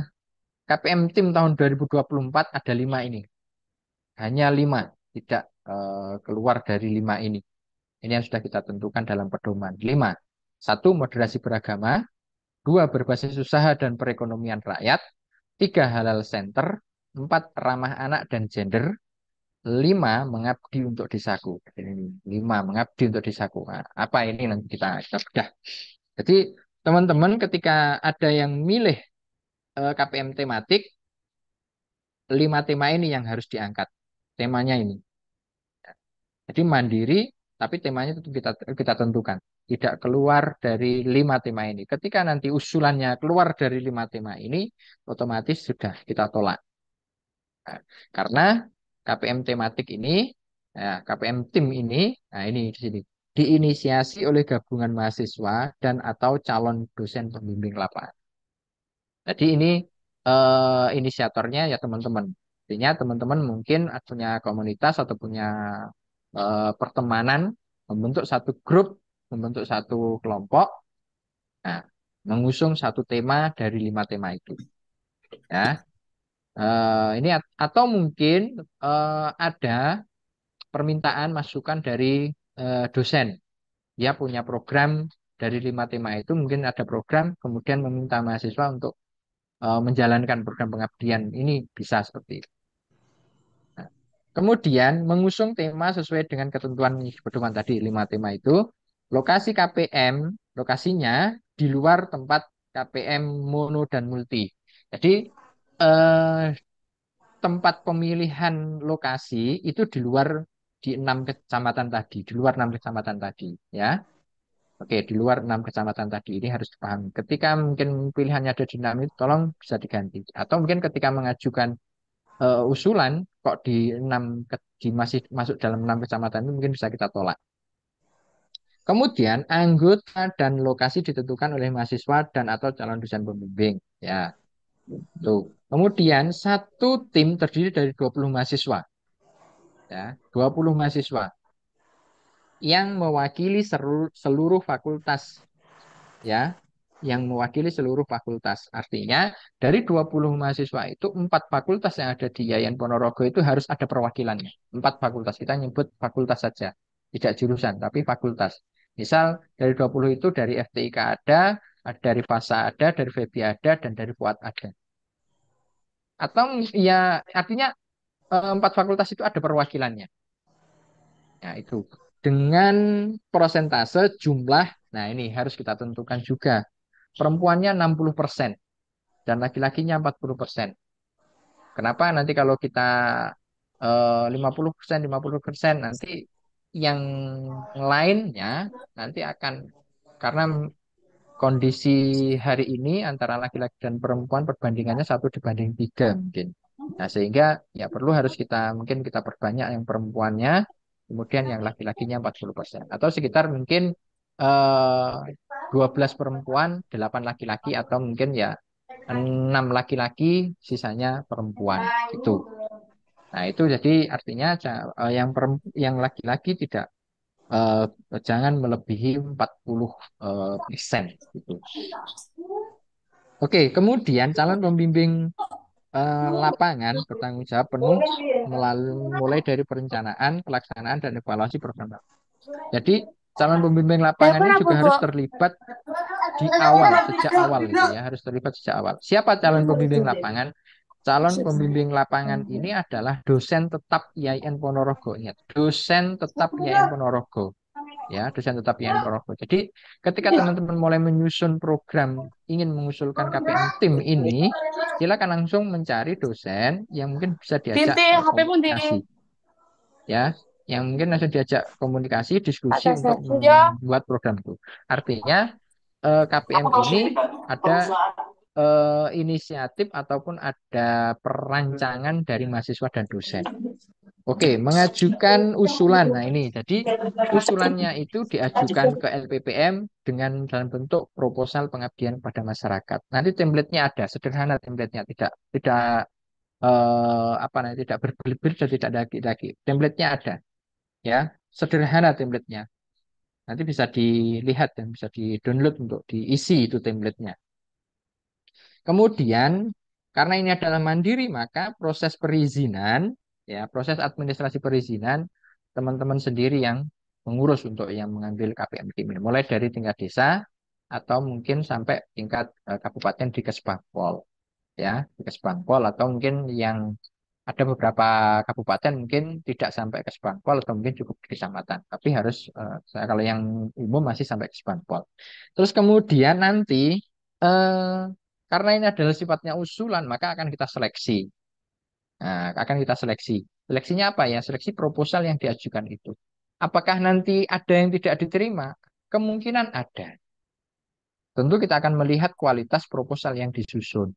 KPM Tim tahun 2024 ada lima ini. Hanya lima, tidak uh, keluar dari lima ini. Ini yang sudah kita tentukan dalam pedoman. Lima, satu moderasi beragama, dua berbasis usaha dan perekonomian rakyat, tiga halal center, empat ramah anak dan gender, lima mengabdi untuk desaku. Ini lima mengabdi untuk desaku. Nah, apa ini nanti kita sudah. Jadi teman-teman ketika ada yang milih Eh, KPM tematik lima tema ini yang harus diangkat temanya ini jadi mandiri tapi temanya tetap kita kita tentukan tidak keluar dari lima tema ini ketika nanti usulannya keluar dari lima tema ini otomatis sudah kita tolak nah, karena KPM tematik ini nah, ya, KPM tim ini nah ini di sini diinisiasi oleh gabungan mahasiswa dan atau calon dosen pembimbing lapangan jadi ini uh, inisiatornya ya teman-teman. Artinya teman-teman mungkin punya komunitas atau punya uh, pertemanan, membentuk satu grup, membentuk satu kelompok, nah, mengusung satu tema dari lima tema itu. Ya. Uh, ini at atau mungkin uh, ada permintaan masukan dari uh, dosen. Dia punya program dari lima tema itu mungkin ada program kemudian meminta mahasiswa untuk Eh, menjalankan program pengabdian ini bisa seperti itu. Nah, kemudian mengusung tema sesuai dengan ketentuan pedoman tadi lima tema itu. Lokasi KPM lokasinya di luar tempat KPM mono dan multi. Jadi eh, tempat pemilihan lokasi itu di luar di enam kecamatan tadi, di luar enam kecamatan tadi, ya. Oke, di luar enam kecamatan tadi ini harus dipahami. Ketika mungkin pilihannya ada dinamit, tolong bisa diganti. Atau mungkin ketika mengajukan uh, usulan, kok di enam di masih masuk dalam enam kecamatan itu mungkin bisa kita tolak. Kemudian anggota dan lokasi ditentukan oleh mahasiswa dan atau calon dosen pembimbing. Ya, tuh. Kemudian satu tim terdiri dari 20 mahasiswa. Ya, 20 mahasiswa yang mewakili seluruh, fakultas. Ya, yang mewakili seluruh fakultas. Artinya dari 20 mahasiswa itu empat fakultas yang ada di Yayan Ponorogo itu harus ada perwakilannya. Empat fakultas kita nyebut fakultas saja, tidak jurusan tapi fakultas. Misal dari 20 itu dari FTIK ada, dari FASA ada, dari FEBI ada dan dari Fuad ada. Atau ya artinya eh, empat fakultas itu ada perwakilannya. Ya itu dengan persentase jumlah, nah ini harus kita tentukan juga. Perempuannya 60% dan laki-lakinya 40%. Kenapa? Nanti kalau kita 50%, eh, 50% nanti yang lainnya nanti akan karena kondisi hari ini antara laki-laki dan perempuan perbandingannya satu dibanding tiga mungkin. Nah sehingga ya perlu harus kita mungkin kita perbanyak yang perempuannya kemudian yang laki-lakinya 40%. Atau sekitar mungkin eh, 12 perempuan, 8 laki-laki, atau mungkin ya 6 laki-laki, sisanya perempuan. itu. Nah, itu jadi artinya eh, yang yang laki-laki tidak eh, jangan melebihi 40 eh, persen gitu. Oke, kemudian calon pembimbing eh, iya. lapangan bertanggung jawab penuh melalui mulai dari perencanaan, pelaksanaan dan evaluasi program. Jadi calon pembimbing lapangan ini juga harus terlibat di awal, sejak awal gitu ya, harus terlibat sejak awal. Siapa calon pembimbing lapangan? Calon pembimbing lapangan ini adalah dosen tetap IAIN Ponorogo. Ingat, dosen tetap IAIN Ponorogo ya dosen tetap yang Ponorogo. Ya. Jadi ketika ya. teman-teman mulai menyusun program ingin mengusulkan KPM tim ini, silakan langsung mencari dosen yang mungkin bisa diajak komunikasi. Ya, yang mungkin langsung diajak komunikasi, diskusi untuk ya. membuat program itu. Artinya eh, KPM ini ada eh, inisiatif ataupun ada perancangan dari mahasiswa dan dosen. Oke, mengajukan usulan. Nah, ini jadi usulannya itu diajukan ke LPPM dengan dalam bentuk proposal pengabdian pada masyarakat. Nanti templatenya ada, sederhana templatenya tidak tidak eh, apa namanya tidak berbelit-belit dan tidak daki-daki. Templatenya ada, ya sederhana templatenya. Nanti bisa dilihat dan bisa di download untuk diisi itu templatenya. Kemudian karena ini adalah mandiri maka proses perizinan ya proses administrasi perizinan teman-teman sendiri yang mengurus untuk yang mengambil KPMDM mulai dari tingkat desa atau mungkin sampai tingkat eh, kabupaten di Kesbangpol ya di Kesbangpol atau mungkin yang ada beberapa kabupaten mungkin tidak sampai ke Spangpol atau mungkin cukup di kecamatan tapi harus eh, kalau yang umum masih sampai ke Spangpol terus kemudian nanti eh, karena ini adalah sifatnya usulan maka akan kita seleksi Nah, akan kita seleksi. Seleksinya apa ya? Seleksi proposal yang diajukan itu. Apakah nanti ada yang tidak diterima? Kemungkinan ada. Tentu kita akan melihat kualitas proposal yang disusun.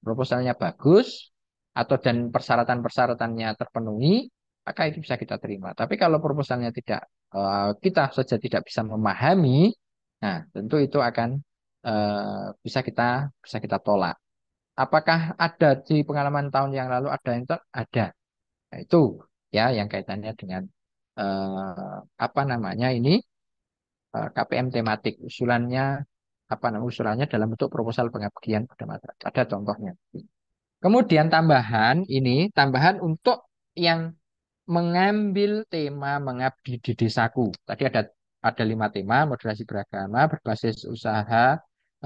Proposalnya bagus atau dan persyaratan-persyaratannya terpenuhi, maka itu bisa kita terima. Tapi kalau proposalnya tidak eh, kita saja tidak bisa memahami, nah tentu itu akan eh, bisa kita bisa kita tolak. Apakah ada di pengalaman tahun yang lalu ada yang encer? Ada. Nah, itu ya yang kaitannya dengan eh, apa namanya ini eh, KPM tematik usulannya apa namanya usulannya dalam bentuk proposal pengabdian pada masyarakat. Ada contohnya. Kemudian tambahan ini tambahan untuk yang mengambil tema mengabdi di desaku. Tadi ada ada lima tema, moderasi beragama, berbasis usaha,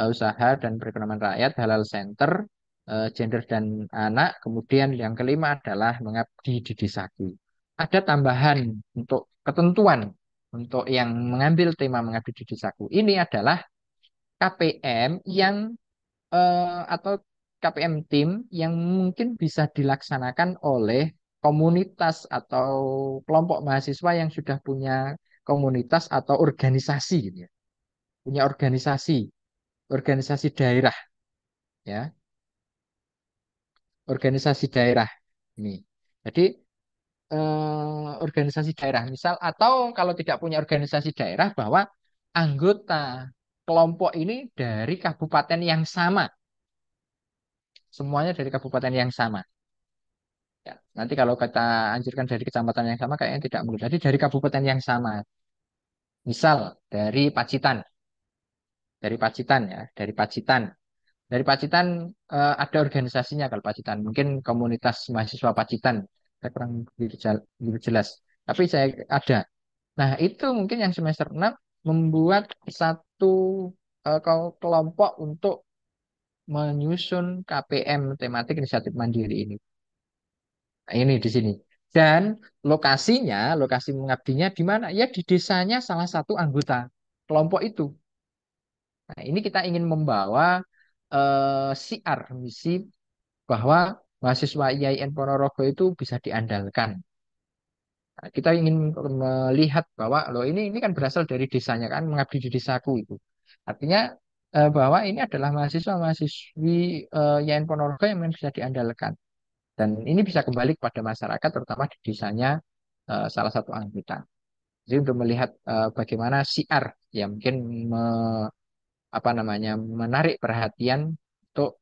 eh, usaha dan perekonomian rakyat, halal center, Eh, gender dan anak. Kemudian yang kelima adalah mengabdi di desaku. Ada tambahan untuk ketentuan untuk yang mengambil tema mengabdi di desaku. Ini adalah KPM yang eh, atau KPM tim yang mungkin bisa dilaksanakan oleh komunitas atau kelompok mahasiswa yang sudah punya komunitas atau organisasi gitu ya. Punya organisasi, organisasi daerah. Ya, organisasi daerah ini. Jadi eh, organisasi daerah misal atau kalau tidak punya organisasi daerah bahwa anggota kelompok ini dari kabupaten yang sama. Semuanya dari kabupaten yang sama. Ya, nanti kalau kita anjurkan dari kecamatan yang sama kayaknya tidak mudah. Jadi dari kabupaten yang sama. Misal dari Pacitan. Dari Pacitan ya, dari Pacitan dari Pacitan uh, ada organisasinya kalau Pacitan mungkin komunitas mahasiswa Pacitan saya kurang lebih jelas tapi saya ada nah itu mungkin yang semester 6 membuat satu uh, kelompok untuk menyusun KPM tematik inisiatif mandiri ini nah, ini di sini dan lokasinya lokasi mengabdinya di mana ya di desanya salah satu anggota kelompok itu nah ini kita ingin membawa CR eh, siar misi bahwa mahasiswa IAIN Ponorogo itu bisa diandalkan. Nah, kita ingin melihat bahwa lo ini ini kan berasal dari desanya kan mengabdi di desaku itu. Artinya eh, bahwa ini adalah mahasiswa-mahasiswi eh, IAIN Ponorogo yang bisa diandalkan. Dan ini bisa kembali kepada masyarakat terutama di desanya eh, salah satu anggota. Jadi untuk melihat eh, bagaimana siar ya mungkin me apa namanya menarik perhatian untuk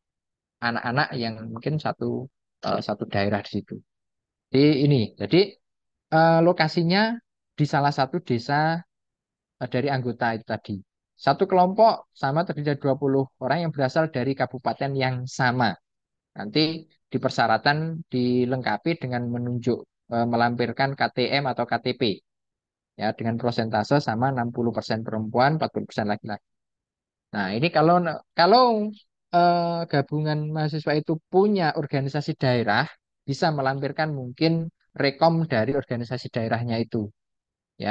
anak-anak yang mungkin satu uh, satu daerah di situ. Jadi ini, jadi uh, lokasinya di salah satu desa uh, dari anggota itu tadi. Satu kelompok sama terdiri dari 20 orang yang berasal dari kabupaten yang sama. Nanti di persyaratan dilengkapi dengan menunjuk uh, melampirkan KTM atau KTP. Ya, dengan prosentase sama 60% perempuan, 40% laki-laki. Nah, ini kalau kalau eh, gabungan mahasiswa itu punya organisasi daerah, bisa melampirkan mungkin rekom dari organisasi daerahnya itu. Ya.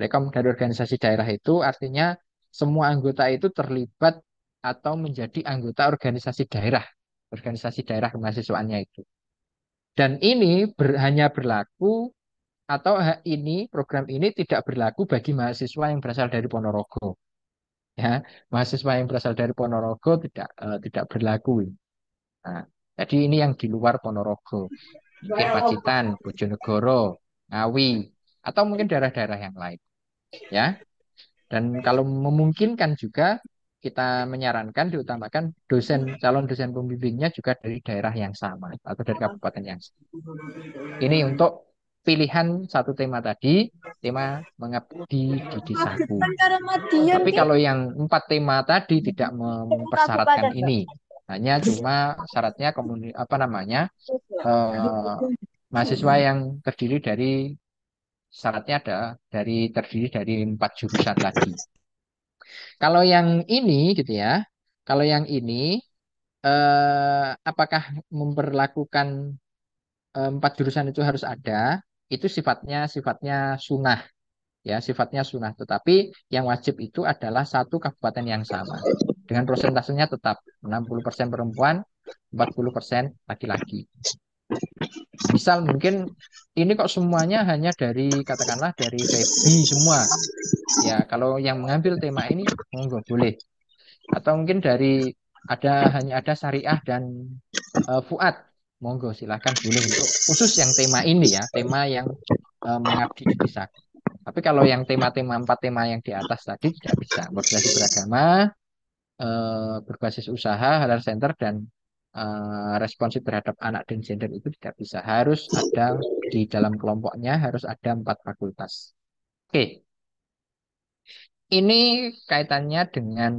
Rekom dari organisasi daerah itu artinya semua anggota itu terlibat atau menjadi anggota organisasi daerah, organisasi daerah kemahasiswaannya itu. Dan ini ber, hanya berlaku atau ini program ini tidak berlaku bagi mahasiswa yang berasal dari Ponorogo ya mahasiswa yang berasal dari Ponorogo tidak uh, tidak berlaku nah, jadi ini yang di luar Ponorogo mungkin Pacitan Bojonegoro Ngawi atau mungkin daerah-daerah yang lain ya dan kalau memungkinkan juga kita menyarankan diutamakan dosen calon dosen pembimbingnya juga dari daerah yang sama atau dari kabupaten yang sama. Ini untuk pilihan satu tema tadi, tema mengabdi di desaku. Kan Tapi kalau yang empat tema tadi tidak mempersyaratkan ini, hanya cuma syaratnya komuni apa namanya eh, mahasiswa yang terdiri dari syaratnya ada dari terdiri dari empat jurusan lagi. Kalau yang ini gitu ya, kalau yang ini eh, apakah memperlakukan eh, empat jurusan itu harus ada itu sifatnya sifatnya sunnah ya sifatnya sunnah tetapi yang wajib itu adalah satu kabupaten yang sama dengan persentasenya tetap 60% perempuan 40% laki-laki misal mungkin ini kok semuanya hanya dari katakanlah dari baby semua ya kalau yang mengambil tema ini monggo boleh atau mungkin dari ada hanya ada syariah dan uh, fuad monggo silahkan boleh untuk khusus yang tema ini ya tema yang e, mengabdi bisa tapi kalau yang tema-tema empat tema yang di atas tadi tidak bisa berbasis beragama e, berbasis usaha halal center dan e, responsif terhadap anak dan gender itu tidak bisa harus ada di dalam kelompoknya harus ada empat fakultas oke ini kaitannya dengan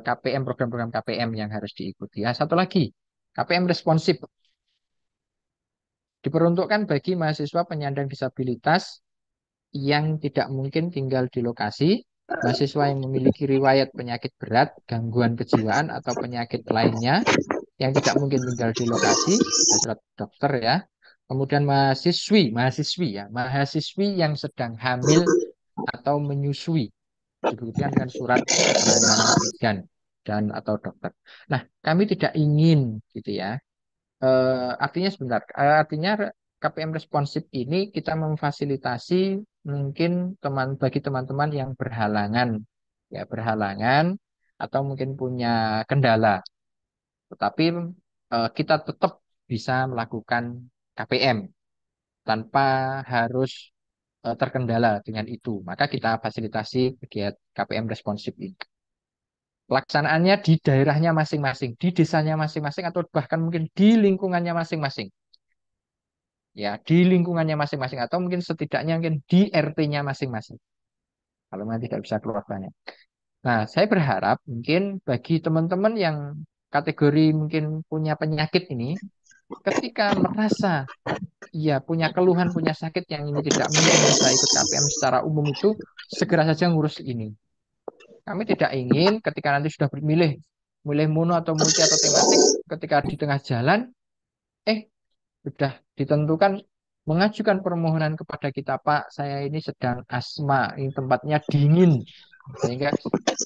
KPM program-program KPM yang harus diikuti. ya satu lagi KPM responsif diperuntukkan bagi mahasiswa penyandang disabilitas yang tidak mungkin tinggal di lokasi, mahasiswa yang memiliki riwayat penyakit berat, gangguan kejiwaan atau penyakit lainnya yang tidak mungkin tinggal di lokasi, surat dokter ya. Kemudian mahasiswi, mahasiswi ya, mahasiswi yang sedang hamil atau menyusui dibuktikan dengan surat keterangan dan atau dokter. Nah, kami tidak ingin gitu ya. E, artinya sebentar, eh, artinya KPM responsif ini kita memfasilitasi mungkin teman bagi teman-teman yang berhalangan ya berhalangan atau mungkin punya kendala. Tetapi e, kita tetap bisa melakukan KPM tanpa harus e, terkendala dengan itu. Maka kita fasilitasi kegiatan KPM responsif ini pelaksanaannya di daerahnya masing-masing, di desanya masing-masing atau bahkan mungkin di lingkungannya masing-masing. Ya, di lingkungannya masing-masing atau mungkin setidaknya mungkin di RT-nya masing-masing. Kalau memang tidak bisa keluar banyak. Nah, saya berharap mungkin bagi teman-teman yang kategori mungkin punya penyakit ini, ketika merasa ya punya keluhan, punya sakit yang ini tidak mungkin bisa ikut KPM secara umum itu, segera saja ngurus ini. Kami tidak ingin ketika nanti sudah memilih mulai mono atau multi atau tematik ketika di tengah jalan eh sudah ditentukan mengajukan permohonan kepada kita Pak saya ini sedang asma ini tempatnya dingin sehingga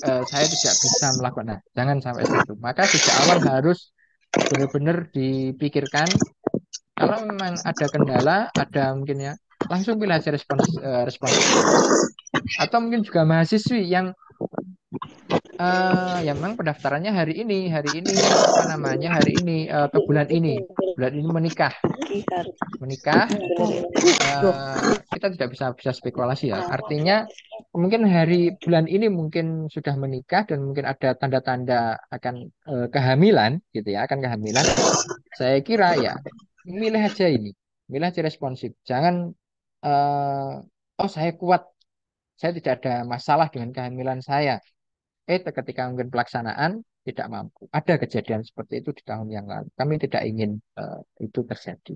eh, saya tidak bisa melakukan nah jangan sampai itu maka sejak awal harus benar-benar dipikirkan kalau memang ada kendala ada mungkin ya langsung pilih aja respons eh, respons atau mungkin juga mahasiswi yang uh, ya memang pendaftarannya hari ini, hari ini apa namanya hari ini uh, ke bulan ini, bulan ini menikah, menikah. Uh, kita tidak bisa bisa spekulasi ya. Artinya mungkin hari bulan ini mungkin sudah menikah dan mungkin ada tanda-tanda akan uh, kehamilan, gitu ya, akan kehamilan. Saya kira ya milih aja ini, milih aja responsif. Jangan uh, oh saya kuat, saya tidak ada masalah dengan kehamilan saya eh ketika mungkin pelaksanaan tidak mampu. Ada kejadian seperti itu di tahun yang lalu. Kami tidak ingin uh, itu terjadi.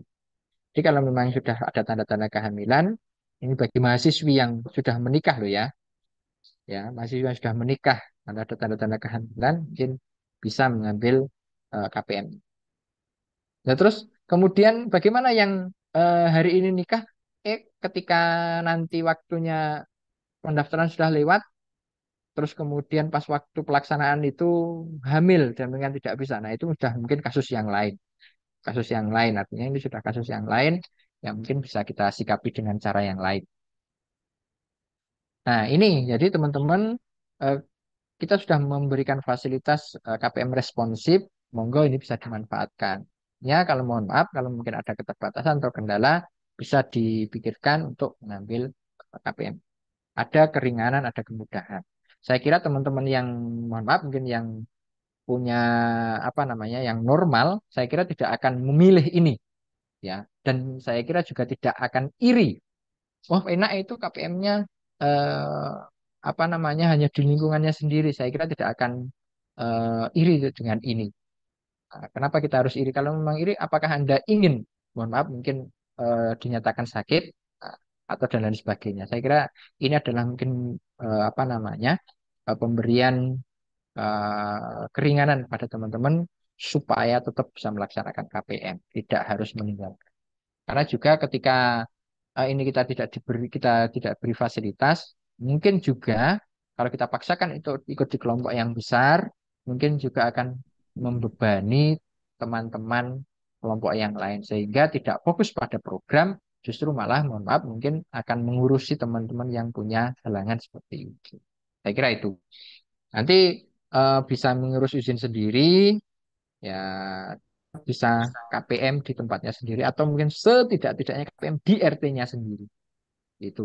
Jadi kalau memang sudah ada tanda-tanda kehamilan, ini bagi mahasiswi yang sudah menikah loh ya, ya mahasiswa yang sudah menikah, ada tanda-tanda kehamilan, mungkin bisa mengambil uh, eh, KPM. Nah terus kemudian bagaimana yang uh, hari ini nikah, eh ketika nanti waktunya pendaftaran sudah lewat, terus kemudian pas waktu pelaksanaan itu hamil dan dengan tidak bisa. Nah, itu sudah mungkin kasus yang lain. Kasus yang lain artinya ini sudah kasus yang lain yang mungkin bisa kita sikapi dengan cara yang lain. Nah, ini jadi teman-teman eh, kita sudah memberikan fasilitas eh, KPM responsif, monggo ini bisa dimanfaatkan. Ya, kalau mohon maaf kalau mungkin ada keterbatasan atau kendala bisa dipikirkan untuk mengambil eh, KPM. Ada keringanan, ada kemudahan saya kira teman-teman yang mohon maaf mungkin yang punya apa namanya yang normal saya kira tidak akan memilih ini ya dan saya kira juga tidak akan iri wah oh. enak itu KPM-nya eh, apa namanya hanya di lingkungannya sendiri saya kira tidak akan eh, iri dengan ini ah, kenapa kita harus iri kalau memang iri apakah anda ingin mohon maaf mungkin eh, dinyatakan sakit atau dan lain sebagainya. Saya kira ini adalah mungkin uh, apa namanya uh, pemberian uh, keringanan pada teman-teman supaya tetap bisa melaksanakan KPM, tidak harus meninggalkan. Karena juga ketika uh, ini kita tidak diberi kita tidak beri fasilitas, mungkin juga kalau kita paksakan itu ikut di kelompok yang besar, mungkin juga akan membebani teman-teman kelompok yang lain sehingga tidak fokus pada program justru malah mohon maaf mungkin akan mengurusi teman-teman yang punya halangan seperti itu. Saya kira itu. Nanti uh, bisa mengurus izin sendiri, ya bisa KPM di tempatnya sendiri atau mungkin setidak-tidaknya KPM di RT-nya sendiri. Itu.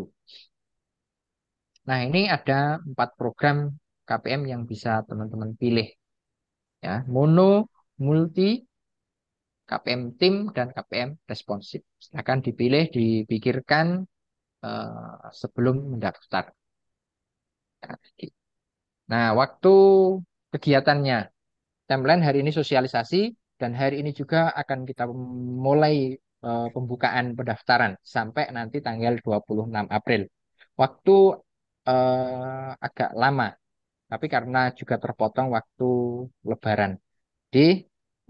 Nah, ini ada empat program KPM yang bisa teman-teman pilih. Ya, mono, multi, KPM tim dan KPM responsif. Silakan dipilih, dipikirkan uh, sebelum mendaftar. Nah, waktu kegiatannya. Timeline hari ini sosialisasi dan hari ini juga akan kita mulai uh, pembukaan pendaftaran sampai nanti tanggal 26 April. Waktu uh, agak lama, tapi karena juga terpotong waktu lebaran. Di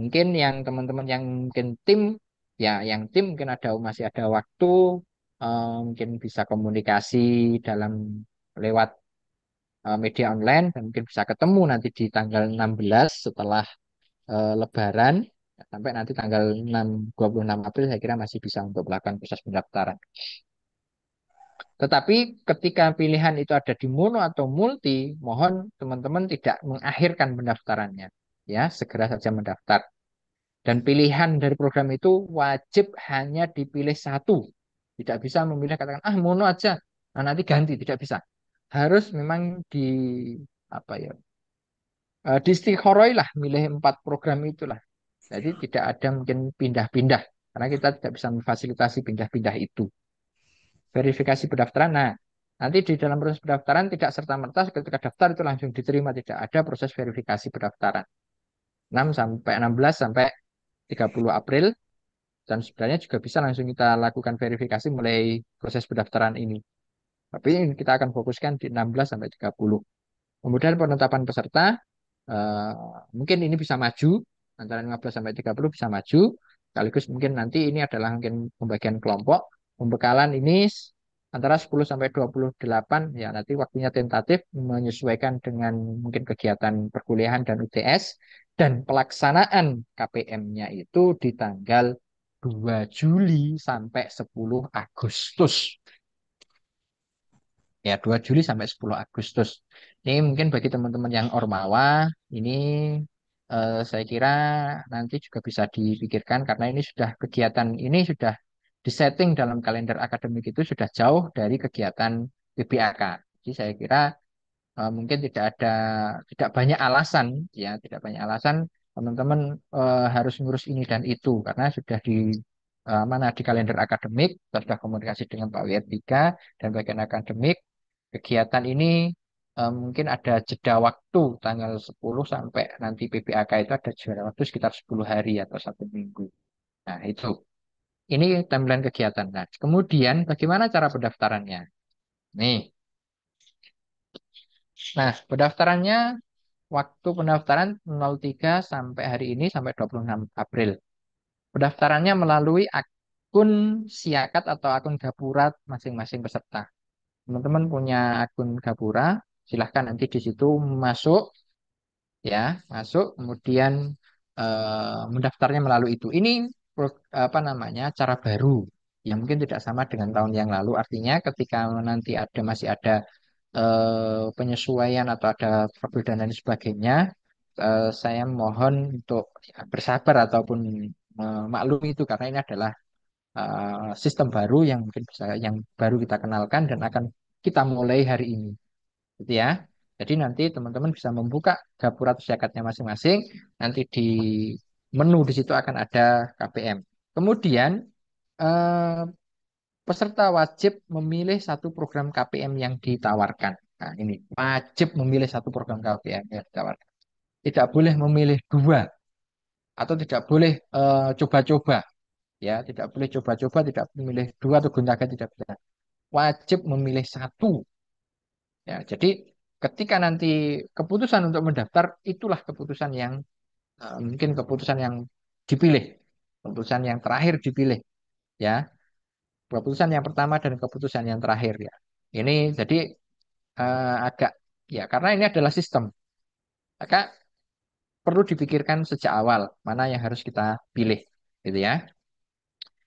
mungkin yang teman-teman yang mungkin tim ya yang tim mungkin ada masih ada waktu uh, mungkin bisa komunikasi dalam lewat uh, media online dan mungkin bisa ketemu nanti di tanggal 16 setelah uh, lebaran sampai nanti tanggal 6 26 April saya kira masih bisa untuk melakukan proses pendaftaran. Tetapi ketika pilihan itu ada di mono atau multi, mohon teman-teman tidak mengakhirkan pendaftarannya. Ya, segera saja mendaftar. Dan pilihan dari program itu wajib hanya dipilih satu. Tidak bisa memilih katakan ah mono aja, nah, nanti ganti, tidak bisa. Harus memang di apa ya? Uh, e, horoi lah milih empat program itulah. Jadi tidak ada mungkin pindah-pindah karena kita tidak bisa memfasilitasi pindah-pindah itu. Verifikasi pendaftaran. Nah, nanti di dalam proses pendaftaran tidak serta merta ketika daftar itu langsung diterima, tidak ada proses verifikasi pendaftaran. 6 sampai 16 sampai 30 April dan sebenarnya juga bisa langsung kita lakukan verifikasi mulai proses pendaftaran ini. Tapi ini kita akan fokuskan di 16 sampai 30. Kemudian penetapan peserta eh, mungkin ini bisa maju antara 15 sampai 30 bisa maju sekaligus mungkin nanti ini adalah mungkin pembagian kelompok pembekalan ini antara 10 sampai 28 ya nanti waktunya tentatif menyesuaikan dengan mungkin kegiatan perkuliahan dan UTS dan pelaksanaan KPM-nya itu di tanggal 2 Juli sampai 10 Agustus. Ya, 2 Juli sampai 10 Agustus. Ini mungkin bagi teman-teman yang Ormawa, ini eh, saya kira nanti juga bisa dipikirkan karena ini sudah kegiatan ini sudah disetting dalam kalender akademik itu sudah jauh dari kegiatan PBAK. Jadi saya kira uh, mungkin tidak ada tidak banyak alasan ya tidak banyak alasan teman-teman uh, harus ngurus ini dan itu karena sudah di uh, eh, mana di kalender akademik sudah komunikasi dengan Pak Wietika dan bagian akademik kegiatan ini uh, mungkin ada jeda waktu tanggal 10 sampai nanti PPAK itu ada jeda waktu sekitar 10 hari atau satu minggu nah itu ini timeline kegiatan. Nah, kemudian bagaimana cara pendaftarannya? Nih, Nah, pendaftarannya waktu pendaftaran 03 sampai hari ini sampai 26 April. Pendaftarannya melalui akun siakat atau akun gapura masing-masing peserta. Teman-teman punya akun gapura, silahkan nanti di situ masuk ya, masuk kemudian eh, mendaftarnya melalui itu. Ini apa namanya? cara baru yang mungkin tidak sama dengan tahun yang lalu. Artinya ketika nanti ada masih ada eh, penyesuaian atau ada perbedaan dan sebagainya, eh, saya mohon untuk bersabar ataupun eh, maklumi itu karena ini adalah eh, sistem baru yang mungkin bisa yang baru kita kenalkan dan akan kita mulai hari ini, gitu ya. Jadi nanti teman-teman bisa membuka gapura atau zakatnya masing-masing. Nanti di menu di situ akan ada KPM. Kemudian eh, Peserta wajib memilih satu program KPM yang ditawarkan. Nah, ini wajib memilih satu program KPM yang ditawarkan. Tidak boleh memilih dua atau tidak boleh eh, coba-coba. Uh, ya, tidak boleh coba-coba, tidak memilih dua atau gunakan tidak bisa. Wajib memilih satu. Ya, jadi ketika nanti keputusan untuk mendaftar itulah keputusan yang uh, mungkin keputusan yang dipilih, keputusan yang terakhir dipilih. Ya, keputusan yang pertama dan keputusan yang terakhir ya. Ini jadi uh, agak ya karena ini adalah sistem. Maka perlu dipikirkan sejak awal mana yang harus kita pilih gitu ya.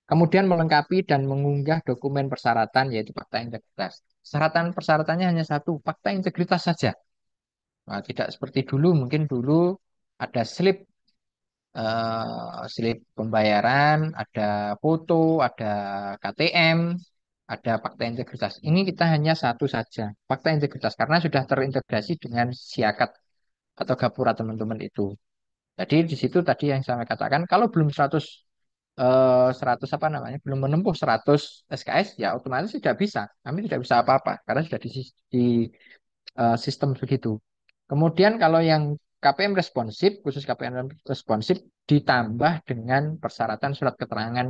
Kemudian melengkapi dan mengunggah dokumen persyaratan yaitu fakta integritas. Persyaratan persyaratannya hanya satu, fakta integritas saja. Nah, tidak seperti dulu, mungkin dulu ada slip uh, slip pembayaran, ada foto, ada KTM, ada fakta integritas. Ini kita hanya satu saja, fakta integritas karena sudah terintegrasi dengan siakat atau gapura teman-teman itu. Jadi di situ tadi yang saya katakan kalau belum 100 100 eh, apa namanya belum menempuh 100 SKS ya otomatis tidak bisa kami tidak bisa apa-apa karena sudah di, di uh, sistem begitu kemudian kalau yang KPM responsif, khusus KPM responsif ditambah dengan persyaratan surat keterangan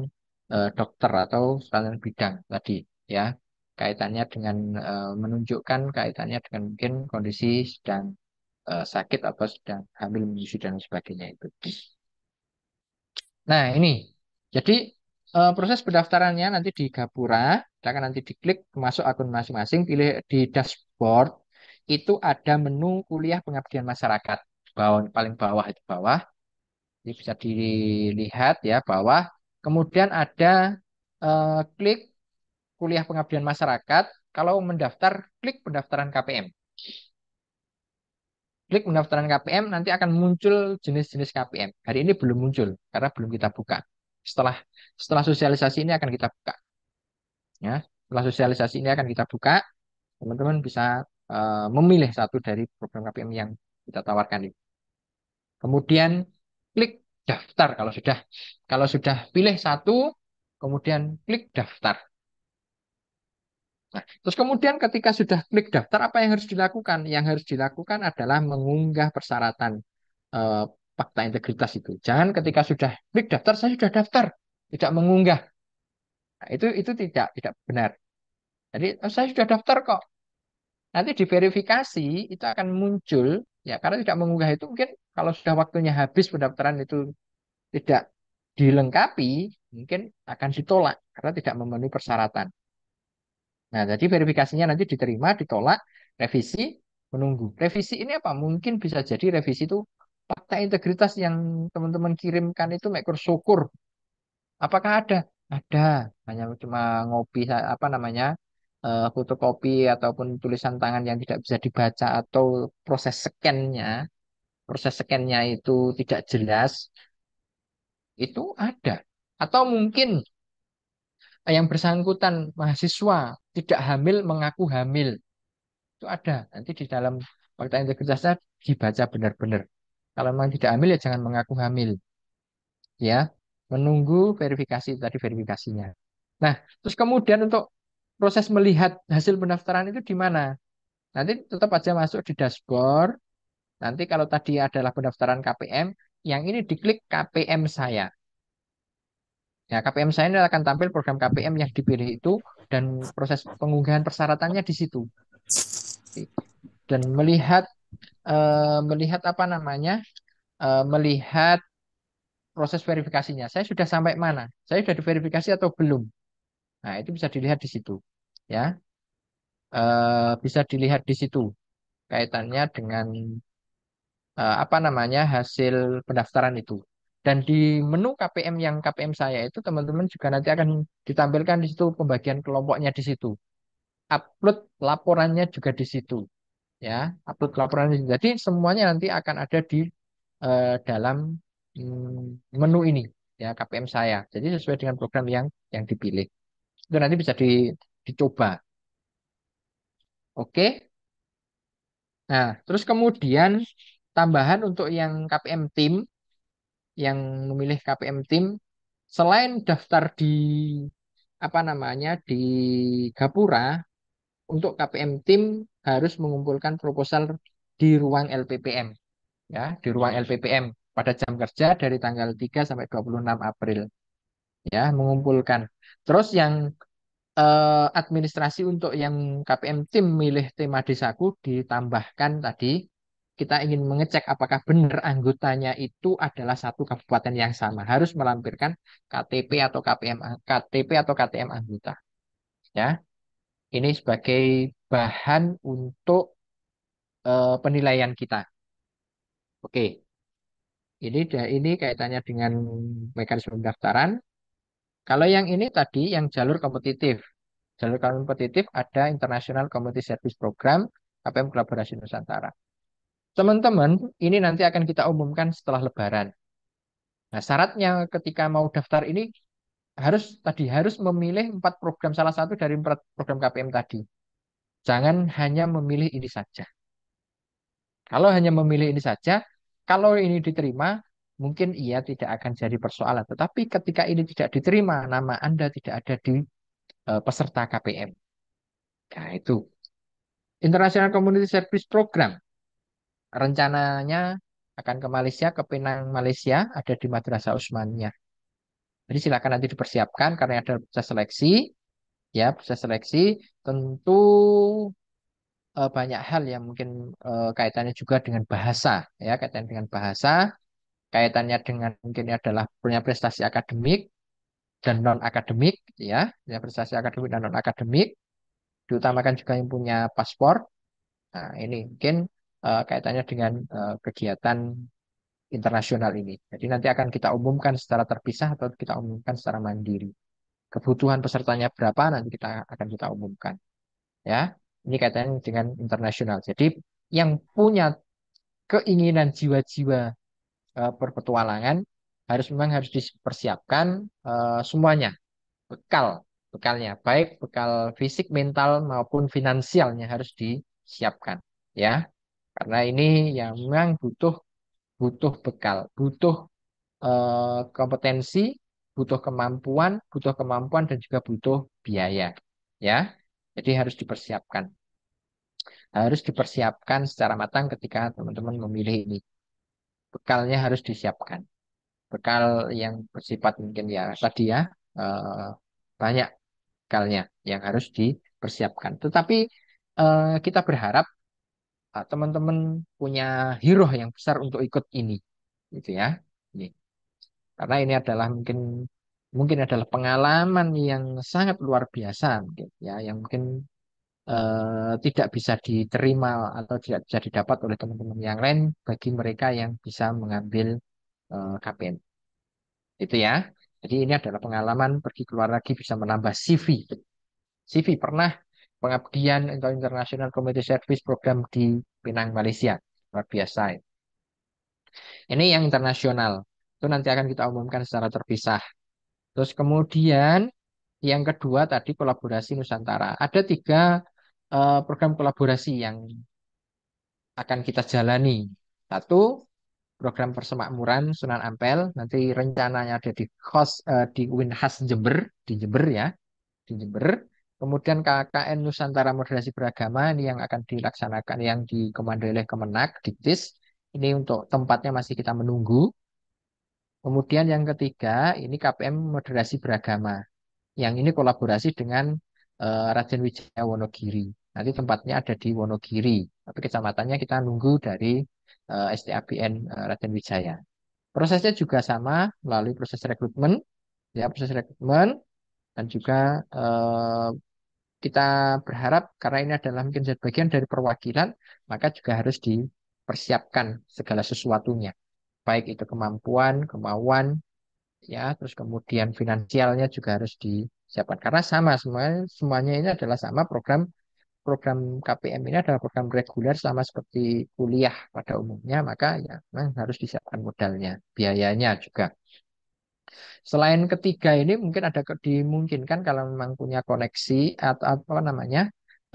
eh, dokter atau surat bidang tadi ya. Kaitannya dengan eh, menunjukkan kaitannya dengan mungkin kondisi sedang eh, sakit atau sedang hamil menyusui dan sebagainya itu. Nah, ini. Jadi uh, proses pendaftarannya nanti di Gapura, kita akan nanti diklik masuk akun masing-masing, pilih di dashboard, itu ada menu kuliah pengabdian masyarakat bawah paling bawah itu bawah. ini bisa dilihat ya bawah. Kemudian ada eh, klik kuliah pengabdian masyarakat. Kalau mendaftar, klik pendaftaran KPM. Klik pendaftaran KPM, nanti akan muncul jenis-jenis KPM. Hari ini belum muncul, karena belum kita buka. Setelah setelah sosialisasi ini akan kita buka. Ya, setelah sosialisasi ini akan kita buka. Teman-teman bisa eh, memilih satu dari program KPM yang kita tawarkan ini. Kemudian klik daftar kalau sudah kalau sudah pilih satu, kemudian klik daftar. Nah, terus kemudian ketika sudah klik daftar apa yang harus dilakukan? Yang harus dilakukan adalah mengunggah persyaratan eh, fakta integritas itu. Jangan ketika sudah klik daftar saya sudah daftar, tidak mengunggah. Nah, itu itu tidak tidak benar. Jadi oh, saya sudah daftar kok. Nanti diverifikasi itu akan muncul ya karena tidak mengunggah itu mungkin kalau sudah waktunya habis pendaftaran itu tidak dilengkapi, mungkin akan ditolak karena tidak memenuhi persyaratan. Nah, jadi verifikasinya nanti diterima, ditolak, revisi, menunggu. Revisi ini apa? Mungkin bisa jadi revisi itu fakta integritas yang teman-teman kirimkan itu mekur syukur. Apakah ada? Ada. Hanya cuma ngopi apa namanya? Eh, fotokopi ataupun tulisan tangan yang tidak bisa dibaca atau proses scan-nya proses scan-nya itu tidak jelas, itu ada. Atau mungkin yang bersangkutan mahasiswa tidak hamil mengaku hamil. Itu ada. Nanti di dalam fakta integritasnya dibaca benar-benar. Kalau memang tidak hamil ya jangan mengaku hamil. Ya, menunggu verifikasi tadi verifikasinya. Nah, terus kemudian untuk proses melihat hasil pendaftaran itu di mana? Nanti tetap aja masuk di dashboard, Nanti kalau tadi adalah pendaftaran KPM, yang ini diklik KPM saya. Ya, KPM saya ini akan tampil program KPM yang dipilih itu dan proses pengunggahan persyaratannya di situ. Dan melihat eh, melihat apa namanya? Eh, melihat proses verifikasinya. Saya sudah sampai mana? Saya sudah diverifikasi atau belum? Nah, itu bisa dilihat di situ. Ya. Eh, bisa dilihat di situ. Kaitannya dengan uh, apa namanya hasil pendaftaran itu. Dan di menu KPM yang KPM saya itu teman-teman juga nanti akan ditampilkan di situ pembagian kelompoknya di situ. Upload laporannya juga di situ. Ya, upload laporannya. Jadi semuanya nanti akan ada di uh, dalam mm, menu ini ya KPM saya. Jadi sesuai dengan program yang yang dipilih. Itu nanti bisa di, dicoba. Oke. Nah, terus kemudian tambahan untuk yang KPM tim yang memilih KPM tim selain daftar di apa namanya di Gapura untuk KPM tim harus mengumpulkan proposal di ruang LPPM ya di ruang LPPM pada jam kerja dari tanggal 3 sampai 26 April ya mengumpulkan terus yang eh, administrasi untuk yang KPM tim milih tema desaku ditambahkan tadi kita ingin mengecek apakah benar anggotanya itu adalah satu kabupaten yang sama, harus melampirkan KTP atau KPM KTP atau KTM anggota. Ya. Ini sebagai bahan untuk uh, penilaian kita. Oke. Ini ini kaitannya dengan mekanisme pendaftaran. Kalau yang ini tadi yang jalur kompetitif. Jalur kompetitif ada International Community Service Program KPM Kolaborasi Nusantara. Teman-teman, ini nanti akan kita umumkan setelah lebaran. Nah, syaratnya ketika mau daftar ini harus tadi harus memilih empat program salah satu dari empat program KPM tadi. Jangan hanya memilih ini saja. Kalau hanya memilih ini saja, kalau ini diterima, mungkin ia tidak akan jadi persoalan. Tetapi ketika ini tidak diterima, nama Anda tidak ada di uh, peserta KPM. Nah, itu. International Community Service Program rencananya akan ke Malaysia, ke Penang Malaysia, ada di Madrasah Usmania. Jadi silakan nanti dipersiapkan karena ada proses seleksi. Ya, proses seleksi tentu eh, banyak hal yang mungkin eh, kaitannya juga dengan bahasa, ya, kaitan dengan bahasa, kaitannya dengan mungkin adalah punya prestasi akademik dan non akademik, ya, punya prestasi akademik dan non akademik. Diutamakan juga yang punya paspor. Nah, ini mungkin uh, kaitannya dengan uh, kegiatan internasional ini. Jadi nanti akan kita umumkan secara terpisah atau kita umumkan secara mandiri. Kebutuhan pesertanya berapa nanti kita akan kita umumkan. Ya, ini kaitannya dengan internasional. Jadi yang punya keinginan jiwa-jiwa uh, eh, perpetualangan harus memang harus dipersiapkan uh, semuanya bekal bekalnya baik bekal fisik mental maupun finansialnya harus disiapkan ya karena ini yang memang butuh butuh bekal, butuh eh, kompetensi, butuh kemampuan, butuh kemampuan dan juga butuh biaya, ya. Jadi harus dipersiapkan. Harus dipersiapkan secara matang ketika teman-teman memilih ini. Bekalnya harus disiapkan. Bekal yang bersifat mungkin ya tadi ya eh, banyak bekalnya yang harus dipersiapkan. Tetapi eh, kita berharap teman-teman punya hero yang besar untuk ikut ini gitu ya ini karena ini adalah mungkin mungkin adalah pengalaman yang sangat luar biasa gitu ya yang mungkin eh, tidak bisa diterima atau tidak bisa didapat oleh teman-teman yang lain bagi mereka yang bisa mengambil eh, KPN itu ya jadi ini adalah pengalaman pergi keluar lagi bisa menambah CV CV pernah pengabdian untuk International Community Service Program di Pinang Malaysia. Luar biasa. Ya. Ini yang internasional. Itu nanti akan kita umumkan secara terpisah. Terus kemudian yang kedua tadi kolaborasi Nusantara. Ada tiga uh, program kolaborasi yang akan kita jalani. Satu, program persemakmuran Sunan Ampel. Nanti rencananya ada di host uh, eh, di Winhas Jember, di Jember ya, di Jember. Kemudian KKN Nusantara Moderasi Beragama ini yang akan dilaksanakan yang dikomandoi oleh Kemenak, Diktis. Ini untuk tempatnya masih kita menunggu. Kemudian yang ketiga ini KPM Moderasi Beragama. Yang ini kolaborasi dengan uh, Raden Wijaya Wonogiri. Nanti tempatnya ada di Wonogiri. Tapi kecamatannya kita nunggu dari uh, eh, STABN uh, eh, Raden Wijaya. Prosesnya juga sama melalui proses rekrutmen, ya proses rekrutmen dan juga eh, kita berharap karena ini adalah mungkin sebagian dari perwakilan, maka juga harus dipersiapkan segala sesuatunya. Baik itu kemampuan, kemauan, ya, terus kemudian finansialnya juga harus disiapkan. Karena sama semuanya, semuanya ini adalah sama program program KPM ini adalah program reguler sama seperti kuliah pada umumnya, maka ya harus disiapkan modalnya, biayanya juga. Selain ketiga ini mungkin ada dimungkinkan kalau memang punya koneksi atau apa namanya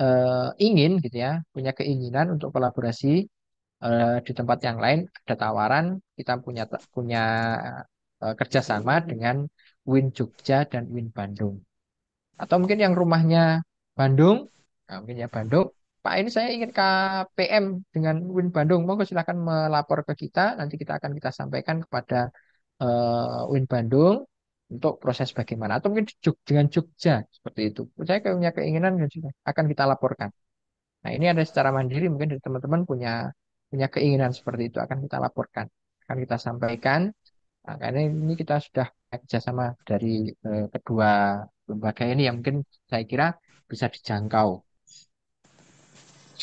uh, ingin gitu ya, punya keinginan untuk kolaborasi uh, di tempat yang lain ada tawaran kita punya punya uh, kerjasama dengan Win Jogja dan Win Bandung. Atau mungkin yang rumahnya Bandung, nah, mungkin ya Bandung. Pak ini saya ingin KPM dengan Win Bandung, monggo silahkan melapor ke kita, nanti kita akan kita sampaikan kepada uh, Win Bandung untuk proses bagaimana atau mungkin dengan Jogja seperti itu. Saya punya keinginan juga akan kita laporkan. Nah ini ada secara mandiri mungkin dari teman-teman punya punya keinginan seperti itu akan kita laporkan, akan kita sampaikan. Nah, karena ini kita sudah kerjasama dari eh, kedua lembaga ini yang mungkin saya kira bisa dijangkau.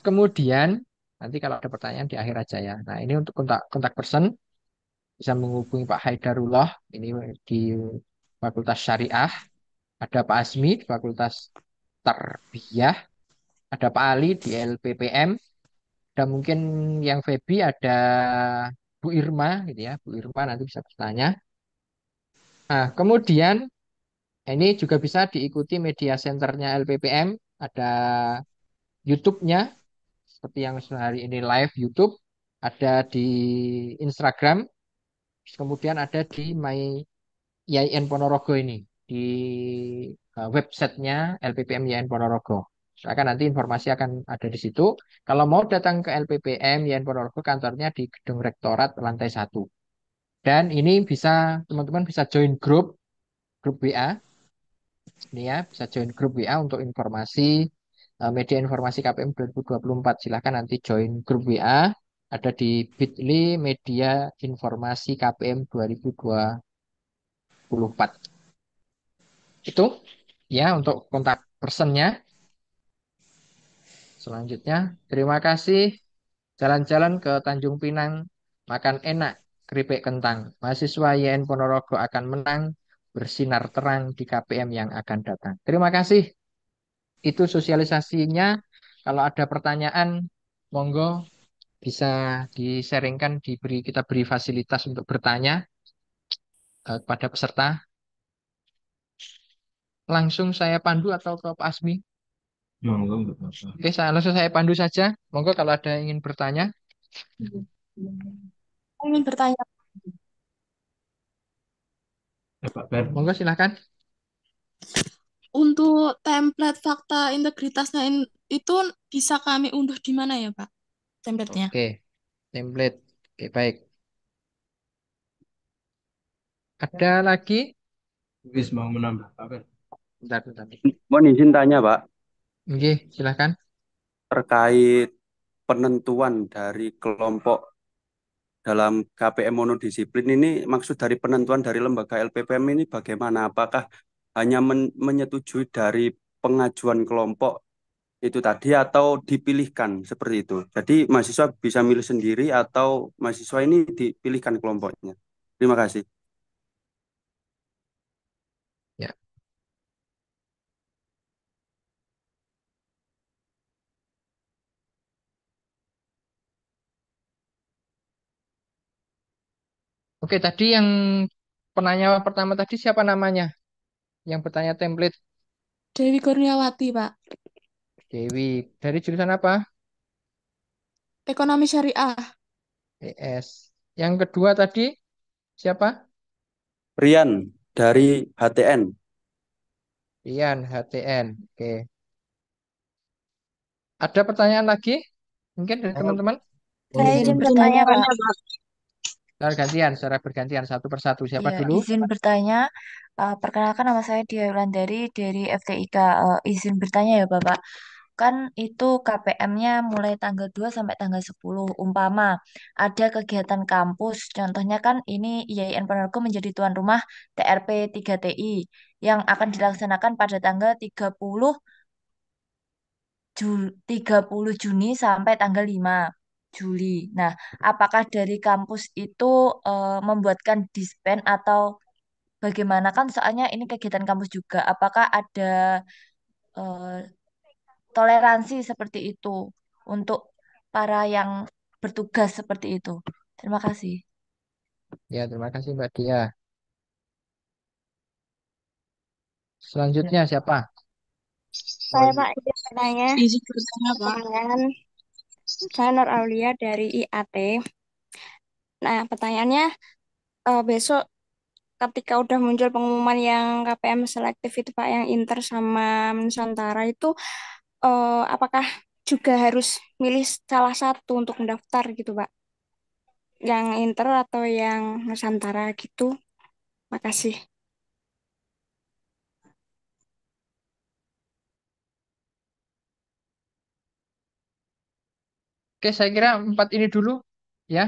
Kemudian nanti kalau ada pertanyaan di akhir aja ya. Nah ini untuk kontak kontak person bisa menghubungi Pak Haidarullah ini di Fakultas Syariah, ada Pak Asmi di Fakultas Tarbiyah, ada Pak Ali di LPPM, dan mungkin yang Febi ada Bu Irma gitu ya, Bu Irma nanti bisa bertanya. Nah, kemudian ini juga bisa diikuti media senternya LPPM, ada YouTube-nya seperti yang sehari ini live YouTube, ada di Instagram kemudian ada di my IAIN Ponorogo ini di uh, websitenya LPPM IAIN Ponorogo. Akan nanti informasi akan ada di situ. Kalau mau datang ke LPPM IAIN Ponorogo kantornya di Gedung Rektorat lantai 1. Dan ini bisa teman-teman bisa join grup grup WA. Ini ya, bisa join grup WA untuk informasi uh, media informasi KPM 2024. Silahkan nanti join grup WA ada di Bitly Media Informasi KPM 2024. Itu ya untuk kontak personnya. Selanjutnya, terima kasih jalan-jalan ke Tanjung Pinang, makan enak, keripik kentang. Mahasiswa YN Ponorogo akan menang, bersinar terang di KPM yang akan datang. Terima kasih. Itu sosialisasinya. Kalau ada pertanyaan, monggo bisa diseringkan, diberi kita beri fasilitas untuk bertanya uh, kepada peserta. Langsung saya pandu atau ke Pak Asmi? Oke, saya, langsung saya pandu saja. Monggo kalau ada yang ingin bertanya. ingin bertanya. Ya, Pak Ben. Monggo silahkan. Untuk template fakta integritasnya itu bisa kami unduh di mana ya, Pak? templatenya. Oke, template. Oke, baik. Ada ya. lagi? Bis mau menambah, Pak. Bentar, bentar. Mohon izin tanya, Pak. Oke, silahkan. Terkait penentuan dari kelompok dalam KPM monodisiplin ini maksud dari penentuan dari lembaga LPPM ini bagaimana? Apakah hanya men menyetujui dari pengajuan kelompok itu tadi atau dipilihkan seperti itu. Jadi mahasiswa bisa milih sendiri atau mahasiswa ini dipilihkan kelompoknya. Terima kasih. Ya. Oke, tadi yang penanya pertama tadi siapa namanya? Yang bertanya template. Dewi Kurniawati, Pak. Dewi, dari jurusan apa? Ekonomi syariah. PS. Yang kedua tadi siapa? Rian dari HTN. Rian HTN. Oke. Ada pertanyaan lagi? Mungkin dari teman-teman? Saya izin bertanya, Pak. Secara gantian, secara bergantian satu persatu. Siapa ya, dulu? Izin bertanya, uh, perkenalkan nama saya Dia dari FTIK. Uh, eh, izin bertanya ya, Bapak. Kan itu KPM-nya mulai tanggal 2 sampai tanggal 10. Umpama ada kegiatan kampus, contohnya kan ini IAIN Ponorogo menjadi tuan rumah TRP 3TI yang akan dilaksanakan pada tanggal 30 Jul 30 Juni sampai tanggal 5. Juli. Nah, apakah dari kampus itu uh, membuatkan dispen atau bagaimana kan soalnya ini kegiatan kampus juga. Apakah ada uh, toleransi seperti itu untuk para yang bertugas seperti itu. Terima kasih. Ya, terima kasih Mbak Dia. Selanjutnya ya. siapa? Saya Pak izin bertanya. Saya Nur Aulia dari IAT. Nah, pertanyaannya uh, besok ketika udah muncul pengumuman yang KPM selektif itu Pak yang Inter sama Nusantara itu uh, apakah juga harus milih salah satu untuk mendaftar gitu, Pak? Yang Inter atau yang Nusantara gitu? Makasih. Oke, saya kira empat ini dulu ya.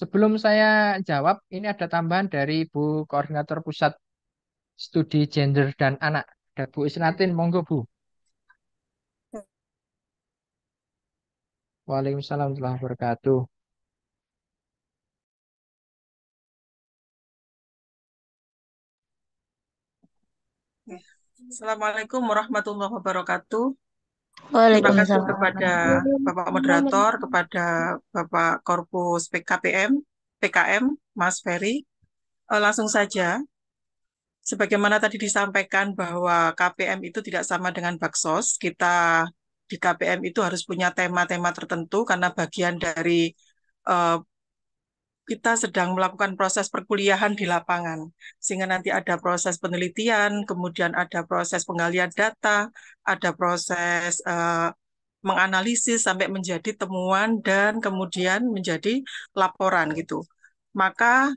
Sebelum saya jawab, ini ada tambahan dari Bu Koordinator Pusat Studi Gender dan Anak, ada Bu Isnatin, monggo Bu. Waalaikumsalam warahmatullahi wabarakatuh. Assalamualaikum warahmatullahi wabarakatuh. Terima kasih kepada Bapak Moderator, kepada Bapak Korpus PKPM, PKM, Mas Ferry. Eh, langsung saja, sebagaimana tadi disampaikan bahwa KPM itu tidak sama dengan Baksos, kita di KPM itu harus punya tema-tema tertentu karena bagian dari uh, kita sedang melakukan proses perkuliahan di lapangan. Sehingga nanti ada proses penelitian, kemudian ada proses penggalian data, ada proses uh, menganalisis sampai menjadi temuan dan kemudian menjadi laporan gitu. Maka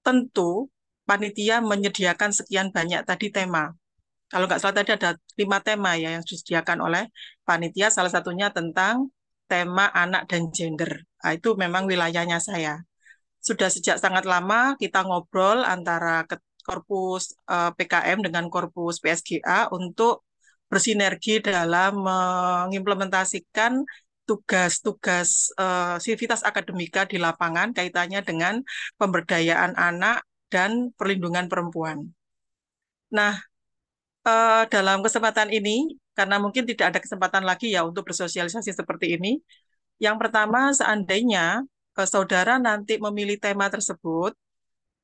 tentu panitia menyediakan sekian banyak tadi tema kalau nggak salah tadi ada lima tema ya yang disediakan oleh panitia salah satunya tentang tema anak dan gender nah, itu memang wilayahnya saya sudah sejak sangat lama kita ngobrol antara korpus eh, PKM dengan korpus PSGA untuk bersinergi dalam mengimplementasikan tugas-tugas eh, sivitas akademika di lapangan kaitannya dengan pemberdayaan anak dan perlindungan perempuan. Nah, uh, dalam kesempatan ini, karena mungkin tidak ada kesempatan lagi ya untuk bersosialisasi seperti ini, yang pertama seandainya uh, saudara nanti memilih tema tersebut,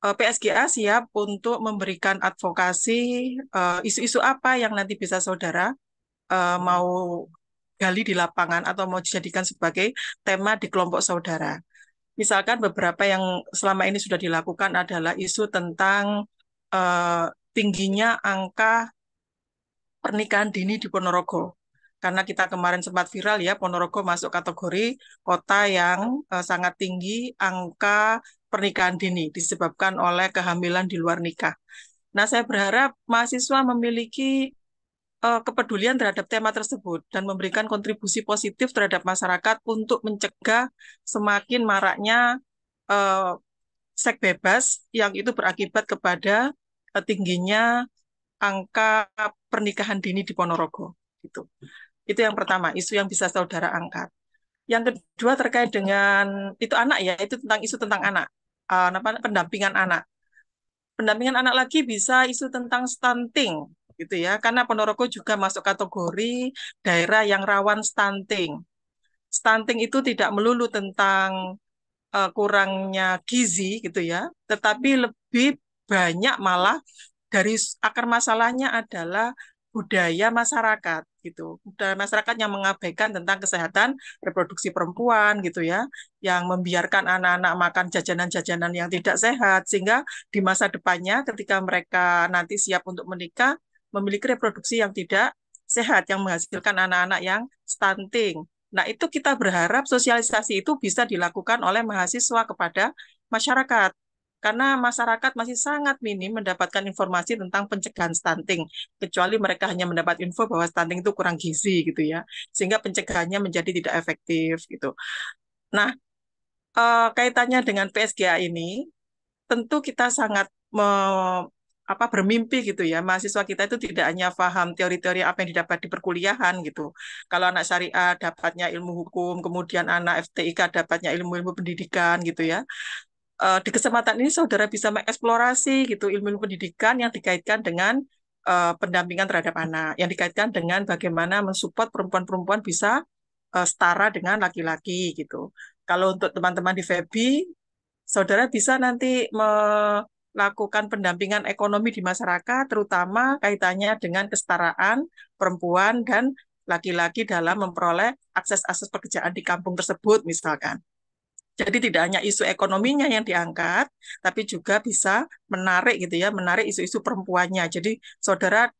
uh, eh, PSGA siap untuk memberikan advokasi isu-isu uh, apa yang nanti bisa saudara uh, mau gali di lapangan atau mau dijadikan sebagai tema di kelompok saudara. Misalkan beberapa yang selama ini sudah dilakukan adalah isu tentang uh, tingginya angka pernikahan dini di Ponorogo. Karena kita kemarin sempat viral ya, Ponorogo masuk kategori kota yang uh, sangat tinggi angka pernikahan dini disebabkan oleh kehamilan di luar nikah. Nah, saya berharap mahasiswa memiliki uh, kepedulian terhadap tema tersebut dan memberikan kontribusi positif terhadap masyarakat untuk mencegah semakin maraknya uh, seks bebas yang itu berakibat kepada uh, tingginya angka pernikahan dini di Ponorogo gitu. Itu yang pertama, isu yang bisa saudara angkat. Yang kedua terkait dengan itu anak ya, itu tentang isu tentang anak, uh, pendampingan anak. Pendampingan anak lagi bisa isu tentang stunting gitu ya, karena Ponorogo juga masuk kategori daerah yang rawan stunting. Stunting itu tidak melulu tentang uh, kurangnya gizi gitu ya, tetapi lebih banyak malah dari akar masalahnya adalah budaya masyarakat gitu budaya masyarakat yang mengabaikan tentang kesehatan reproduksi perempuan gitu ya yang membiarkan anak-anak makan jajanan-jajanan yang tidak sehat sehingga di masa depannya ketika mereka nanti siap untuk menikah memiliki reproduksi yang tidak sehat yang menghasilkan anak-anak yang stunting nah itu kita berharap sosialisasi itu bisa dilakukan oleh mahasiswa kepada masyarakat karena masyarakat masih sangat minim mendapatkan informasi tentang pencegahan stunting, kecuali mereka hanya mendapat info bahwa stunting itu kurang gizi gitu ya, sehingga pencegahannya menjadi tidak efektif gitu. Nah, eh, kaitannya dengan PSGA ini, tentu kita sangat me, apa bermimpi gitu ya mahasiswa kita itu tidak hanya paham teori-teori apa yang didapat di perkuliahan gitu kalau anak syariah dapatnya ilmu hukum kemudian anak FTIK dapatnya ilmu-ilmu pendidikan gitu ya uh, di kesempatan ini saudara bisa mengeksplorasi gitu ilmu-ilmu pendidikan yang dikaitkan dengan uh, pendampingan terhadap anak, yang dikaitkan dengan bagaimana mensupport perempuan-perempuan bisa uh, setara dengan laki-laki gitu. Kalau untuk teman-teman di Febi, saudara bisa nanti melakukan pendampingan ekonomi di masyarakat, terutama kaitannya dengan kesetaraan perempuan dan laki-laki dalam memperoleh akses-akses pekerjaan di kampung tersebut misalkan. Jadi tidak hanya isu ekonominya yang diangkat, tapi juga bisa menarik gitu ya, menarik isu-isu perempuannya. Jadi saudara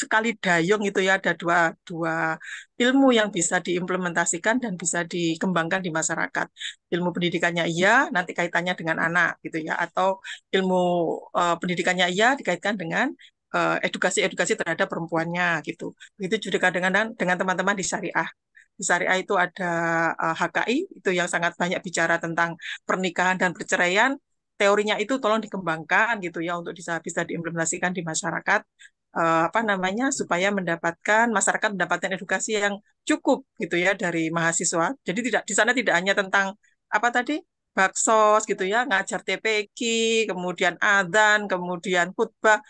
sekali dayung itu ya ada dua dua ilmu yang bisa diimplementasikan dan bisa dikembangkan di masyarakat ilmu pendidikannya iya nanti kaitannya dengan anak gitu ya atau ilmu uh, pendidikannya iya dikaitkan dengan eh, edukasi-edukasi terhadap perempuannya gitu begitu juga dengan dengan teman-teman di syariah di syariah itu ada uh, eh, HKI itu yang sangat banyak bicara tentang pernikahan dan perceraian teorinya itu tolong dikembangkan gitu ya untuk bisa bisa diimplementasikan di masyarakat uh, apa namanya supaya mendapatkan masyarakat mendapatkan edukasi yang cukup gitu ya dari mahasiswa. Jadi tidak di sana tidak hanya tentang apa tadi bakso gitu ya ngajar TPQ, kemudian adzan, kemudian khutbah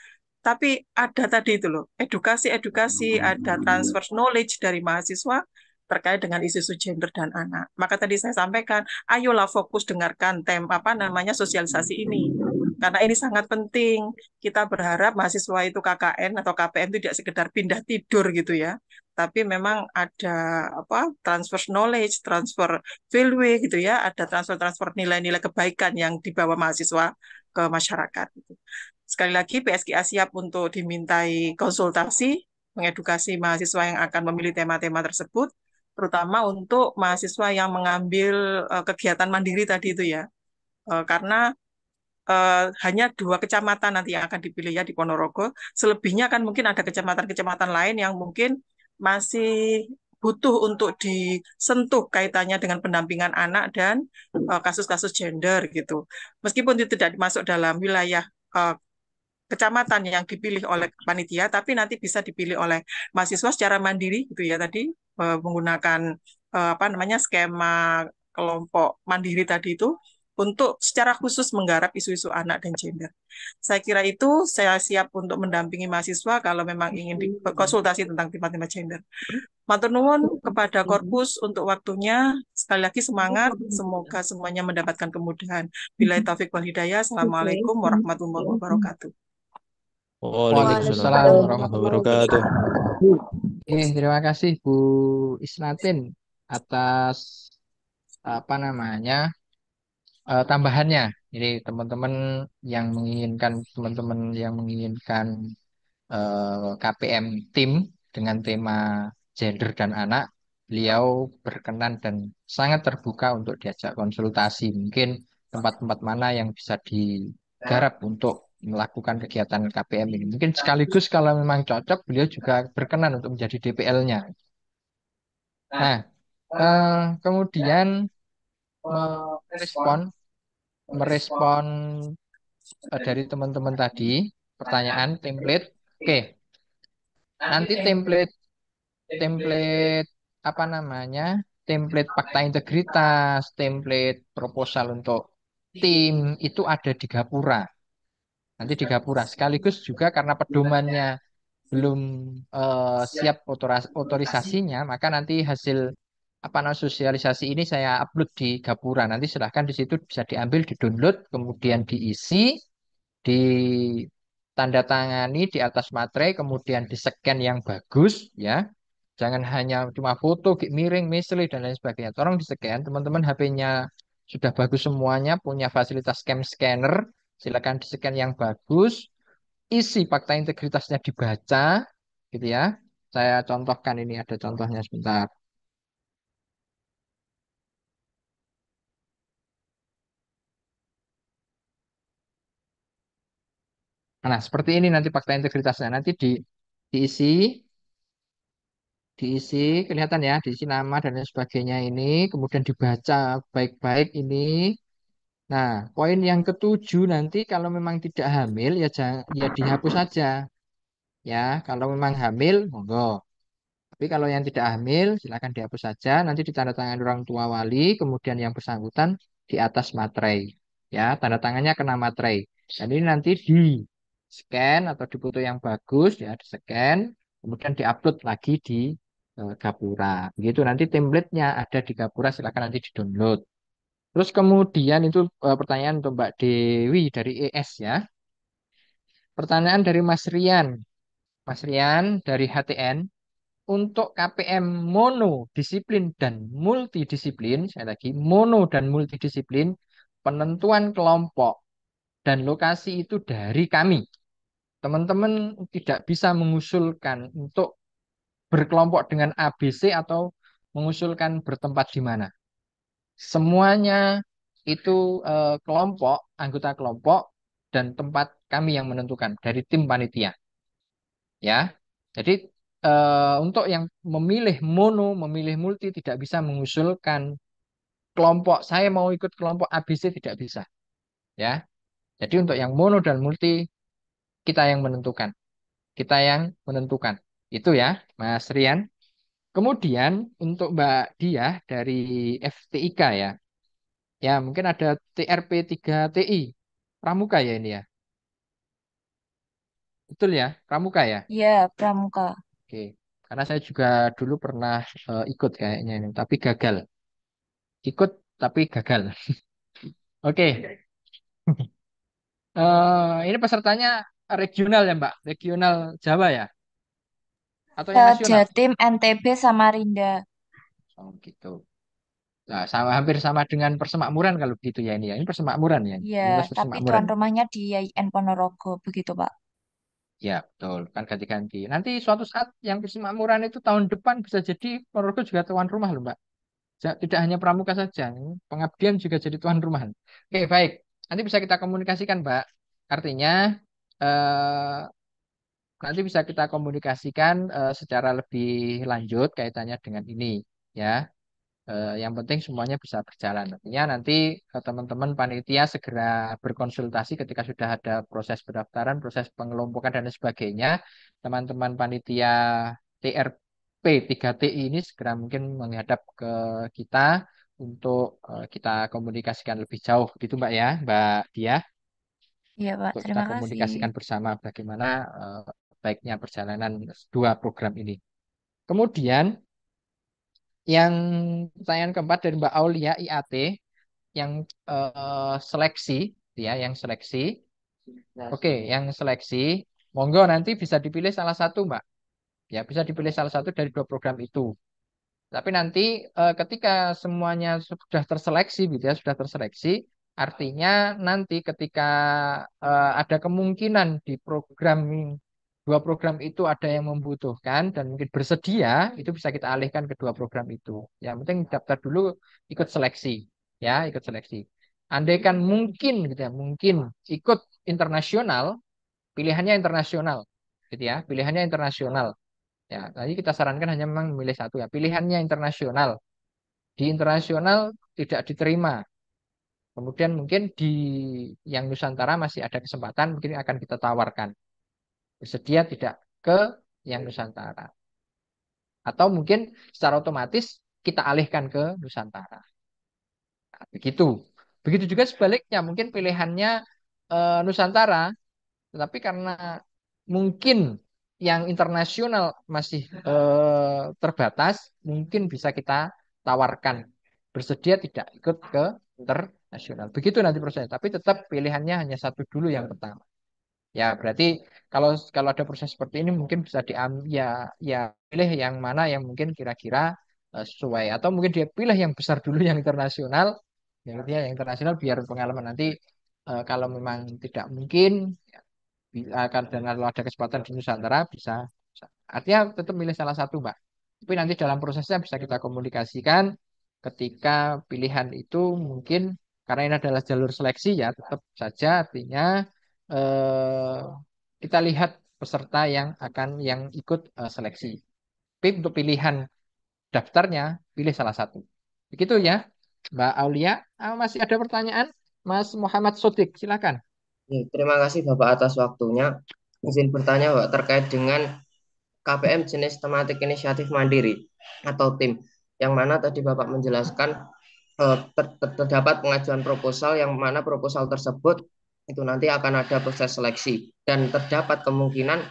tapi ada tadi itu loh edukasi edukasi ada transfer knowledge dari mahasiswa terkait dengan isu-isu gender dan anak. Maka tadi saya sampaikan, ayolah fokus dengarkan tema apa namanya sosialisasi ini. Karena ini sangat penting. Kita berharap mahasiswa itu KKN atau KPM itu tidak sekedar pindah tidur gitu ya, tapi memang ada apa transfer knowledge, transfer value gitu ya, ada transfer-transfer nilai-nilai kebaikan yang dibawa mahasiswa ke masyarakat. Gitu. Sekali lagi PSKA siap untuk dimintai konsultasi mengedukasi mahasiswa yang akan memilih tema-tema tersebut terutama untuk mahasiswa yang mengambil uh, kegiatan mandiri tadi itu ya. Uh, karena uh, hanya dua kecamatan nanti yang akan dipilih ya di Ponorogo. Selebihnya kan mungkin ada kecamatan-kecamatan lain yang mungkin masih butuh untuk disentuh kaitannya dengan pendampingan anak dan kasus-kasus uh, gender gitu. Meskipun itu tidak masuk dalam wilayah uh, kecamatan yang dipilih oleh panitia, tapi nanti bisa dipilih oleh mahasiswa secara mandiri gitu ya tadi Eh, menggunakan eh, apa namanya skema kelompok mandiri tadi itu untuk secara khusus menggarap isu-isu anak dan gender. Saya kira itu saya siap untuk mendampingi mahasiswa kalau memang ingin dikonsultasi hmm. tentang tema-tema gender. Hmm. Matur nuwun kepada hmm. korpus untuk waktunya. Sekali lagi semangat, semoga semuanya mendapatkan kemudahan. Bila taufik wal hidayah. Assalamualaikum warahmatullahi wabarakatuh. Waalaikumsalam warahmatullahi wabarakatuh. Eh, terima kasih Bu Isnatin atas apa namanya uh, tambahannya. Jadi teman-teman yang menginginkan teman-teman yang menginginkan uh, eh, KPM tim dengan tema gender dan anak, beliau berkenan dan sangat terbuka untuk diajak konsultasi. Mungkin tempat-tempat mana yang bisa digarap untuk melakukan kegiatan iya. KPM ini. Mungkin sekaligus nah, kalau memang cocok, beliau juga berkenan untuk menjadi DPL-nya. Nah, nah, eh, eh kemudian ya. eh, merespon merespon eh, dari teman-teman tadi pertanyaan nah, template. Oke, nanti template template apa namanya? Template fakta integritas, template proposal untuk iya. tim itu ada di Gapura nanti di Gapura. Sekaligus juga karena pedomannya belum uh, siap otorisasinya, maka nanti hasil apa namanya sosialisasi ini saya upload di Gapura. Nanti silahkan di situ bisa diambil, di download, kemudian diisi, ditandatangani di atas materai, kemudian di scan yang bagus, ya. Jangan hanya cuma foto, miring, misli, dan lain sebagainya. Tolong di scan, teman-teman HP-nya sudah bagus semuanya, punya fasilitas scan scanner, Silakan di scan yang bagus. Isi fakta integritasnya dibaca, gitu ya. Saya contohkan ini ada contohnya sebentar. Nah, seperti ini nanti fakta integritasnya. Nanti di, diisi, diisi, kelihatan ya, diisi nama dan lain sebagainya ini, kemudian dibaca baik-baik ini, Nah, poin yang ketujuh nanti kalau memang tidak hamil ya jangan, ya dihapus saja. Ya, kalau memang hamil monggo. Tapi kalau yang tidak hamil silakan dihapus saja, nanti ditandatangani orang tua wali, kemudian yang bersangkutan di atas materai. Ya, tanda tangannya kena materai. Dan ini nanti di scan atau di foto yang bagus ya, di scan, kemudian diupload lagi di eh, Gapura. Begitu nanti template nya ada di Gapura, silakan nanti di download. Terus kemudian itu eh, pertanyaan untuk Mbak Dewi dari ES ya. Pertanyaan dari Mas Rian. Mas Rian dari HTN. Untuk KPM mono disiplin dan multidisiplin, saya lagi mono dan multidisiplin, penentuan kelompok dan lokasi itu dari kami. Teman-teman tidak bisa mengusulkan untuk berkelompok dengan ABC atau mengusulkan bertempat di mana semuanya itu eh, kelompok, anggota kelompok dan tempat kami yang menentukan dari tim panitia. Ya. Jadi eh, untuk yang memilih mono, memilih multi tidak bisa mengusulkan kelompok saya mau ikut kelompok ABC tidak bisa. Ya. Jadi untuk yang mono dan multi kita yang menentukan. Kita yang menentukan. Itu ya, Mas Rian. Kemudian untuk Mbak Diah dari FTIK ya. Ya, mungkin ada TRP 3 TI. Pramuka ya ini ya. Betul ya, pramuka ya? Iya, pramuka. Oke. Karena saya juga dulu pernah uh, ikut kayaknya ini, tapi gagal. Ikut tapi gagal. Oke. Uh, ini pesertanya regional ya, Mbak? Regional Jawa ya? atau yang eh, nasional? Jatim, NTB, Samarinda. Oh gitu. Nah, sama, hampir sama dengan Persemakmuran kalau begitu ya ini ya. Ini Persemakmuran ya. Iya, tapi tuan rumahnya di YN Ponorogo, begitu Pak. Ya, betul. Kan ganti-ganti. Nanti suatu saat yang Persemakmuran itu tahun depan bisa jadi Ponorogo juga tuan rumah loh, Mbak. Tidak hanya pramuka saja, pengabdian juga jadi tuan rumah. Oke, baik. Nanti bisa kita komunikasikan, Mbak. Artinya eh, nanti bisa kita komunikasikan uh, secara lebih lanjut kaitannya dengan ini ya. Uh, yang penting semuanya bisa berjalan. Artinya nanti eh, teman-teman panitia segera berkonsultasi ketika sudah ada proses pendaftaran, proses pengelompokan dan sebagainya. Teman-teman panitia TRP 3T ini segera mungkin menghadap ke kita untuk kita komunikasikan lebih jauh gitu Mbak ya, Mbak Dia. Iya Pak, terima kita kasih. komunikasikan bersama bagaimana baiknya perjalanan dua program ini. Kemudian yang pertanyaan keempat dari Mbak Aulia IAT yang uh, seleksi ya, yang seleksi. Oke, okay, yang seleksi monggo nanti bisa dipilih salah satu, Mbak. Ya, bisa dipilih salah satu dari dua program itu. Tapi nanti uh, ketika semuanya sudah terseleksi gitu ya, sudah terseleksi, artinya nanti ketika uh, ada kemungkinan di program dua program itu ada yang membutuhkan dan mungkin bersedia, itu bisa kita alihkan ke dua program itu. ya penting daftar dulu ikut seleksi, ya, ikut seleksi. Andaikan mungkin gitu ya, mungkin ikut internasional, pilihannya internasional, gitu ya, pilihannya internasional. Ya, tadi kita sarankan hanya memang memilih satu ya, pilihannya internasional. Di internasional tidak diterima. Kemudian mungkin di yang Nusantara masih ada kesempatan, mungkin akan kita tawarkan bersedia tidak ke yang Nusantara. Atau mungkin secara otomatis kita alihkan ke Nusantara. Nah, begitu. Begitu juga sebaliknya, mungkin pilihannya e, Nusantara, tetapi karena mungkin yang internasional masih e, terbatas, mungkin bisa kita tawarkan. Bersedia tidak ikut ke internasional. Begitu nanti prosesnya, tapi tetap pilihannya hanya satu dulu yang pertama. Ya berarti kalau kalau ada proses seperti ini mungkin bisa diambil ya ya pilih yang mana yang mungkin kira-kira eh, sesuai atau mungkin dia pilih yang besar dulu yang internasional ya artinya yang internasional biar pengalaman nanti eh, kalau memang tidak mungkin ya, akan ya, dan ada kesempatan di Nusantara bisa, bisa artinya tetap milih salah satu mbak tapi nanti dalam prosesnya bisa kita komunikasikan ketika pilihan itu mungkin karena ini adalah jalur seleksi ya tetap saja artinya Eh, kita lihat peserta yang akan yang ikut eh, seleksi. Tapi untuk pilihan daftarnya pilih salah satu. Begitu ya, Mbak Aulia. Ah, masih ada pertanyaan, Mas Muhammad Sutik, silakan. Ya, terima kasih Bapak atas waktunya. Izin bertanya bapak terkait dengan KPM jenis tematik inisiatif mandiri atau tim yang mana tadi Bapak menjelaskan ter eh, ter terdapat pengajuan proposal yang mana proposal tersebut itu nanti akan ada proses seleksi dan terdapat kemungkinan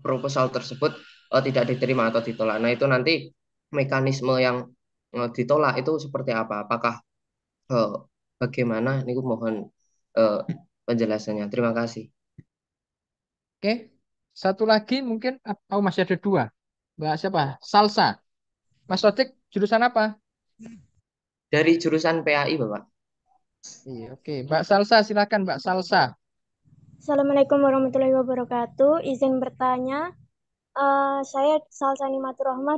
proposal tersebut uh, tidak diterima atau ditolak. Nah, itu nanti mekanisme yang uh, ditolak itu seperti apa? Apakah uh, bagaimana? Niku mohon uh, penjelasannya. Terima kasih. Oke, satu lagi mungkin oh masih ada dua. Mbak siapa? Salsa. Mas Rotik jurusan apa? Dari jurusan PAI, Bapak. Iya, oke. Okay. Mbak Salsa, silakan Mbak Salsa. Assalamualaikum warahmatullahi wabarakatuh. Izin bertanya, uh, saya Salsa Nima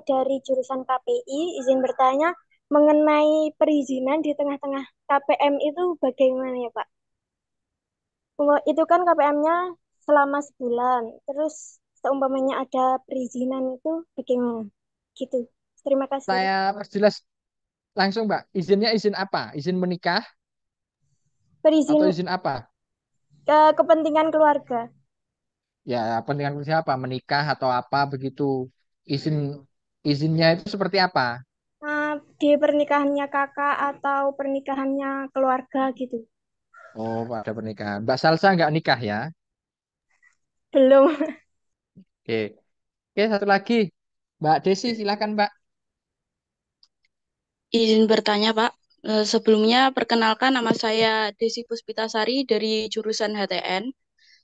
dari jurusan KPI. Izin bertanya mengenai perizinan di tengah-tengah KPM itu bagaimana ya Pak? Itu kan KPM-nya selama sebulan. Terus seumpamanya ada perizinan itu bagaimana? Gitu. Terima kasih. Saya perjelas langsung Mbak. Izinnya izin apa? Izin menikah? Berizin Atau izin apa? ke kepentingan keluarga. Ya, kepentingan siapa Menikah atau apa begitu. Izin izinnya itu seperti apa? Ah, di pernikahannya kakak atau pernikahannya keluarga gitu. Oh, pada pernikahan. Mbak Salsa nggak nikah ya? Belum. Oke. Oke, satu lagi. Mbak Desi, silakan, Mbak. Izin bertanya, Pak. Eh, sebelumnya, perkenalkan nama saya Desi Puspitasari dari jurusan HTN.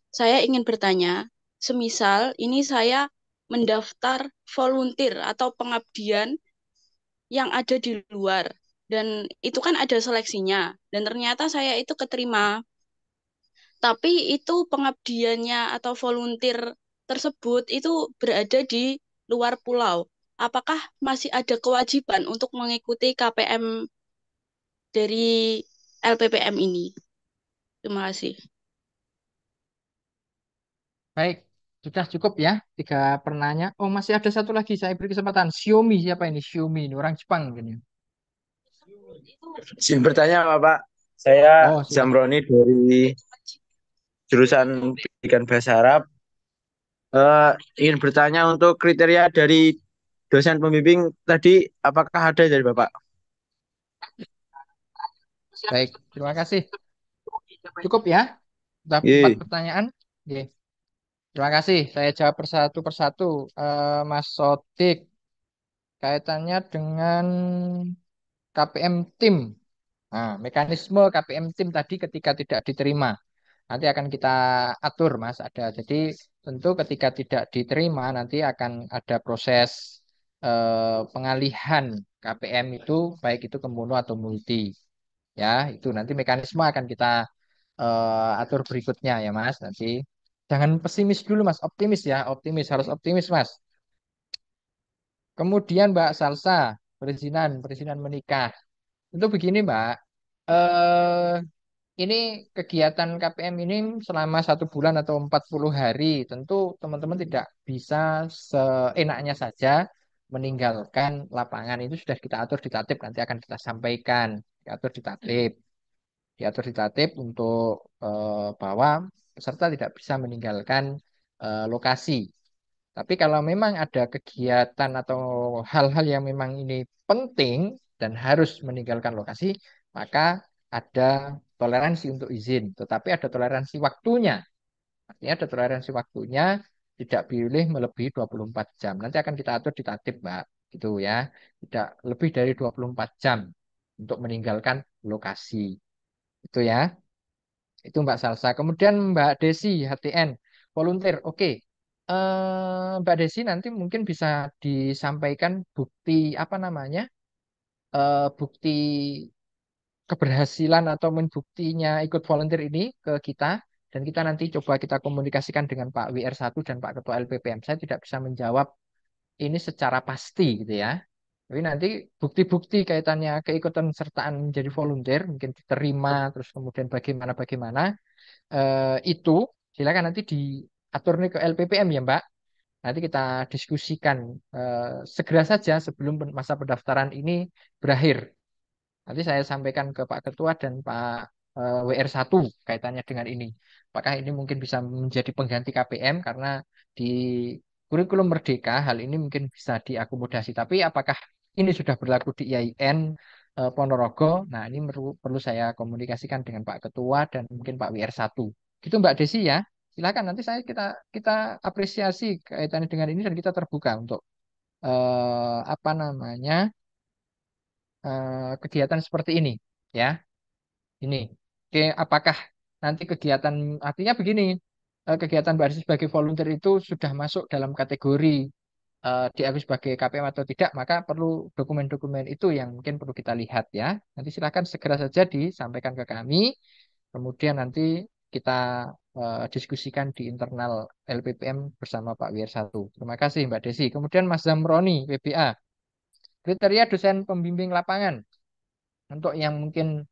Saya ingin bertanya, semisal ini saya mendaftar volunteer atau pengabdian yang ada di luar, dan itu kan ada seleksinya, dan ternyata saya itu keterima. Tapi itu pengabdiannya atau volunteer tersebut itu berada di luar pulau. Apakah masih ada kewajiban untuk mengikuti KPM dari LPPM ini. Terima kasih. Baik, sudah cukup ya tiga pernanya. Oh, masih ada satu lagi saya beri kesempatan. Xiaomi siapa ini? Xiaomi ini orang Jepang ini. ya. bertanya Bapak, saya oh, Zamroni dari jurusan Pendidikan Bahasa Arab. Uh, ingin bertanya untuk kriteria dari dosen pembimbing tadi apakah ada dari Bapak? Baik, terima kasih. Cukup ya? Sudah iya. empat pertanyaan. Oke. Terima kasih. Saya jawab persatu persatu. Uh, Mas Sotik, kaitannya dengan KPM tim. Nah, mekanisme KPM tim tadi ketika tidak diterima. Nanti akan kita atur, Mas. Ada. Jadi tentu ketika tidak diterima nanti akan ada proses eh, pengalihan KPM itu baik itu kembunuh atau multi ya itu nanti mekanisme akan kita uh, atur berikutnya ya mas nanti jangan pesimis dulu mas optimis ya optimis harus optimis mas kemudian mbak Salsa perizinan perizinan menikah itu begini mbak uh, ini kegiatan KPM ini selama satu bulan atau 40 hari tentu teman-teman tidak bisa seenaknya saja meninggalkan lapangan itu sudah kita atur di tatip nanti akan kita sampaikan diatur di tatib. Diatur di tatib untuk eh, bahwa peserta tidak bisa meninggalkan eh, lokasi. Tapi kalau memang ada kegiatan atau hal-hal yang memang ini penting dan harus meninggalkan lokasi, maka ada toleransi untuk izin, tetapi ada toleransi waktunya. Artinya ada toleransi waktunya tidak boleh melebihi 24 jam. Nanti akan kita atur di tatib, Mbak. Gitu ya. Tidak lebih dari 24 jam untuk meninggalkan lokasi. Itu ya. Itu Mbak Salsa. Kemudian Mbak Desi, HTN, volunteer. Oke, Uh, Mbak Desi nanti mungkin bisa disampaikan bukti apa namanya, eh, bukti keberhasilan atau buktinya ikut volunteer ini ke kita dan kita nanti coba kita komunikasikan dengan Pak WR1 dan Pak Ketua LPPM. Saya tidak bisa menjawab ini secara pasti gitu ya. Tapi nanti bukti-bukti kaitannya keikutan sertaan menjadi volunteer, mungkin diterima, terus kemudian bagaimana-bagaimana, eh, itu silakan nanti diatur nih ke LPPM ya Mbak. Nanti kita diskusikan eh, segera saja sebelum masa pendaftaran ini berakhir. Nanti saya sampaikan ke Pak Ketua dan Pak eh, WR1 kaitannya dengan ini. Apakah ini mungkin bisa menjadi pengganti KPM karena di kurikulum merdeka hal ini mungkin bisa diakomodasi. Tapi apakah ini sudah berlaku di IAIN eh, Ponorogo. Nah, ini perlu, perlu saya komunikasikan dengan Pak Ketua dan mungkin Pak WR1. Gitu Mbak Desi ya. Silakan nanti saya kita kita apresiasi kaitannya dengan ini dan kita terbuka untuk eh, apa namanya? Eh, kegiatan seperti ini ya. Ini. Oke, apakah nanti kegiatan artinya begini, e, kegiatan Mbak Desi sebagai volunteer itu sudah masuk dalam kategori uh, diakui sebagai KPM atau tidak, maka perlu dokumen-dokumen itu yang mungkin perlu kita lihat ya. Nanti silakan segera saja disampaikan ke kami, kemudian nanti kita uh, diskusikan di internal LPPM bersama Pak satu Terima kasih Mbak Desi. Kemudian Mas Zamroni, PPA. Kriteria dosen pembimbing lapangan untuk yang mungkin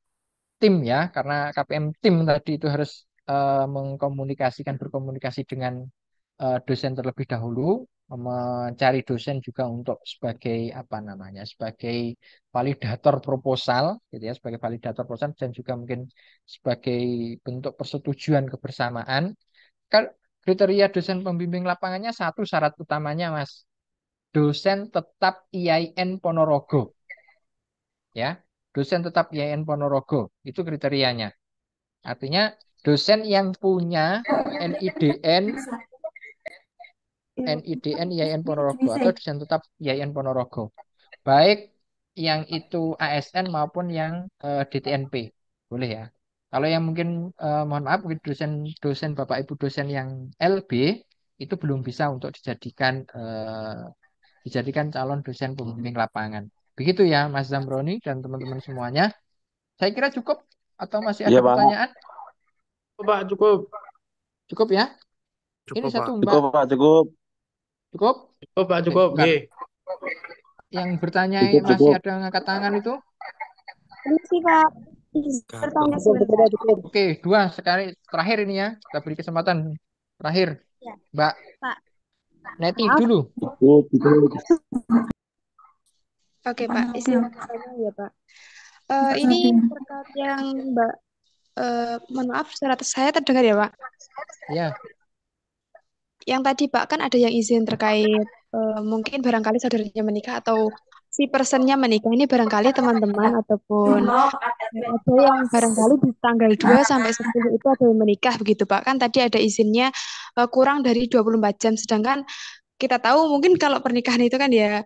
tim ya, karena KPM tim tadi itu harus uh, mengkomunikasikan berkomunikasi dengan uh, dosen terlebih dahulu mencari dosen juga untuk sebagai apa namanya sebagai validator proposal gitu ya sebagai validator proposal dan juga mungkin sebagai bentuk persetujuan kebersamaan kriteria dosen pembimbing lapangannya satu syarat utamanya mas dosen tetap IAIN Ponorogo ya dosen tetap IAIN Ponorogo itu kriterianya artinya dosen yang punya NIDN NIDN IAIN iya, Ponorogo atau dosen tetap IAIN Ponorogo. Baik yang itu ASN maupun yang uh, eh, DTNP. Boleh ya. Kalau yang mungkin uh, mohon maaf mungkin dosen-dosen Bapak Ibu dosen yang LB itu belum bisa untuk dijadikan uh, dijadikan calon dosen pembimbing lapangan. Begitu ya Mas Zamroni dan teman-teman semuanya. Saya kira cukup atau masih iya, ada ya, pertanyaan? Pak, cukup. Cukup ya? Cukup, Ini satu Mbak. Cukup Pak, cukup. Cukup? Cukup, Pak, cukup. Oke. Yang bertanya cukup, masih cukup. ada yang angkat tangan itu? Masih, Pak. Pertanyaan cukup, Oke, dua sekali terakhir ini ya. Kita beri kesempatan terakhir. Ya. Mbak. Pak. Neti dulu. oke okay, Oke, Pak. Izin ya, Pak. Uh, ini terkait yang Mbak, uh, mohon maaf, suara saya terdengar ya, Pak? Iya yang tadi Pak kan ada yang izin terkait uh, mungkin barangkali saudaranya menikah atau si personnya menikah ini barangkali teman-teman ataupun eh, ada yang barangkali di tanggal 2 nah, sampai 10 nah, nah. itu ada yang menikah begitu Pak. Kan tadi ada izinnya uh, kurang dari 24 jam sedangkan kita tahu mungkin kalau pernikahan itu kan ya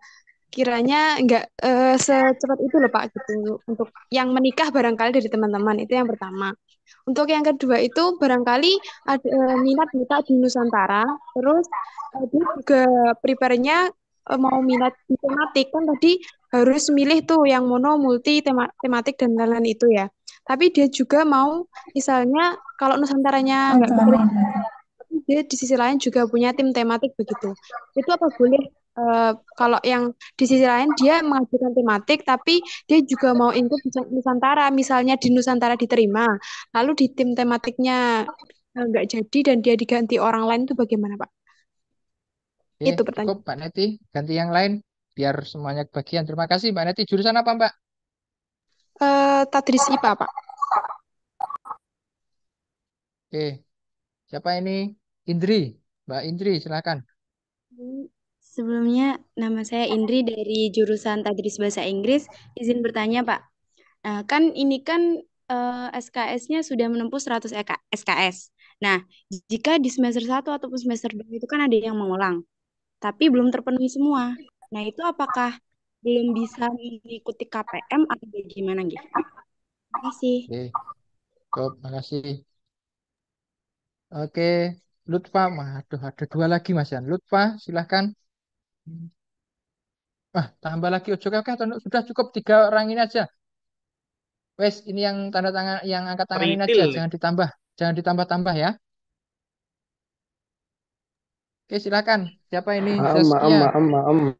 kiranya nggak uh, secepat itu loh Pak gitu untuk yang menikah barangkali dari teman-teman itu yang pertama. Untuk yang kedua itu barangkali ada uh, minat kita di Nusantara, terus uh, juga prepare-nya uh, mau minat di tematik kan tadi harus milih tuh yang mono, multi, tema tematik dan lain-lain itu ya. Tapi dia juga mau misalnya kalau Nusantaranya nggak dia di sisi lain juga punya tim tematik begitu. Itu apa boleh Eh, kalau yang di sisi lain dia mengajukan tematik tapi dia juga mau ikut Nusantara misalnya di Nusantara diterima lalu di tim tematiknya eh, nggak jadi dan dia diganti orang lain itu bagaimana Pak? Oke, itu pertanyaan. Cukup, Pak Neti, ganti yang lain biar semuanya kebagian. Terima kasih Mbak Neti. Jurusan apa Mbak? Uh, Tadris IPA Pak. Oke, siapa ini? Indri, Mbak Indri, silakan. Sebelumnya, nama saya Indri dari jurusan Tadris Bahasa Inggris. Izin bertanya, Pak. Nah, kan ini kan uh, eh, SKS-nya sudah menempuh 100 EK, SKS. Nah, jika di semester 1 ataupun semester 2 itu kan ada yang mengulang, tapi belum terpenuhi semua. Nah, itu apakah belum bisa mengikuti KPM atau bagaimana gitu? Terima kasih. Oke, Lutfah, makasih. Oke, Lutfa, aduh ada dua lagi Mas Yan. Lutfa, silahkan. Ah, tambah lagi ojo kakek sudah cukup tiga orang ini aja. Wes, ini yang tanda tangan yang angkat tangan ini aja, jangan ditambah, jangan ditambah-tambah ya. Oke, silakan. Siapa ini? Amma, Saskia. amma, amma, amma.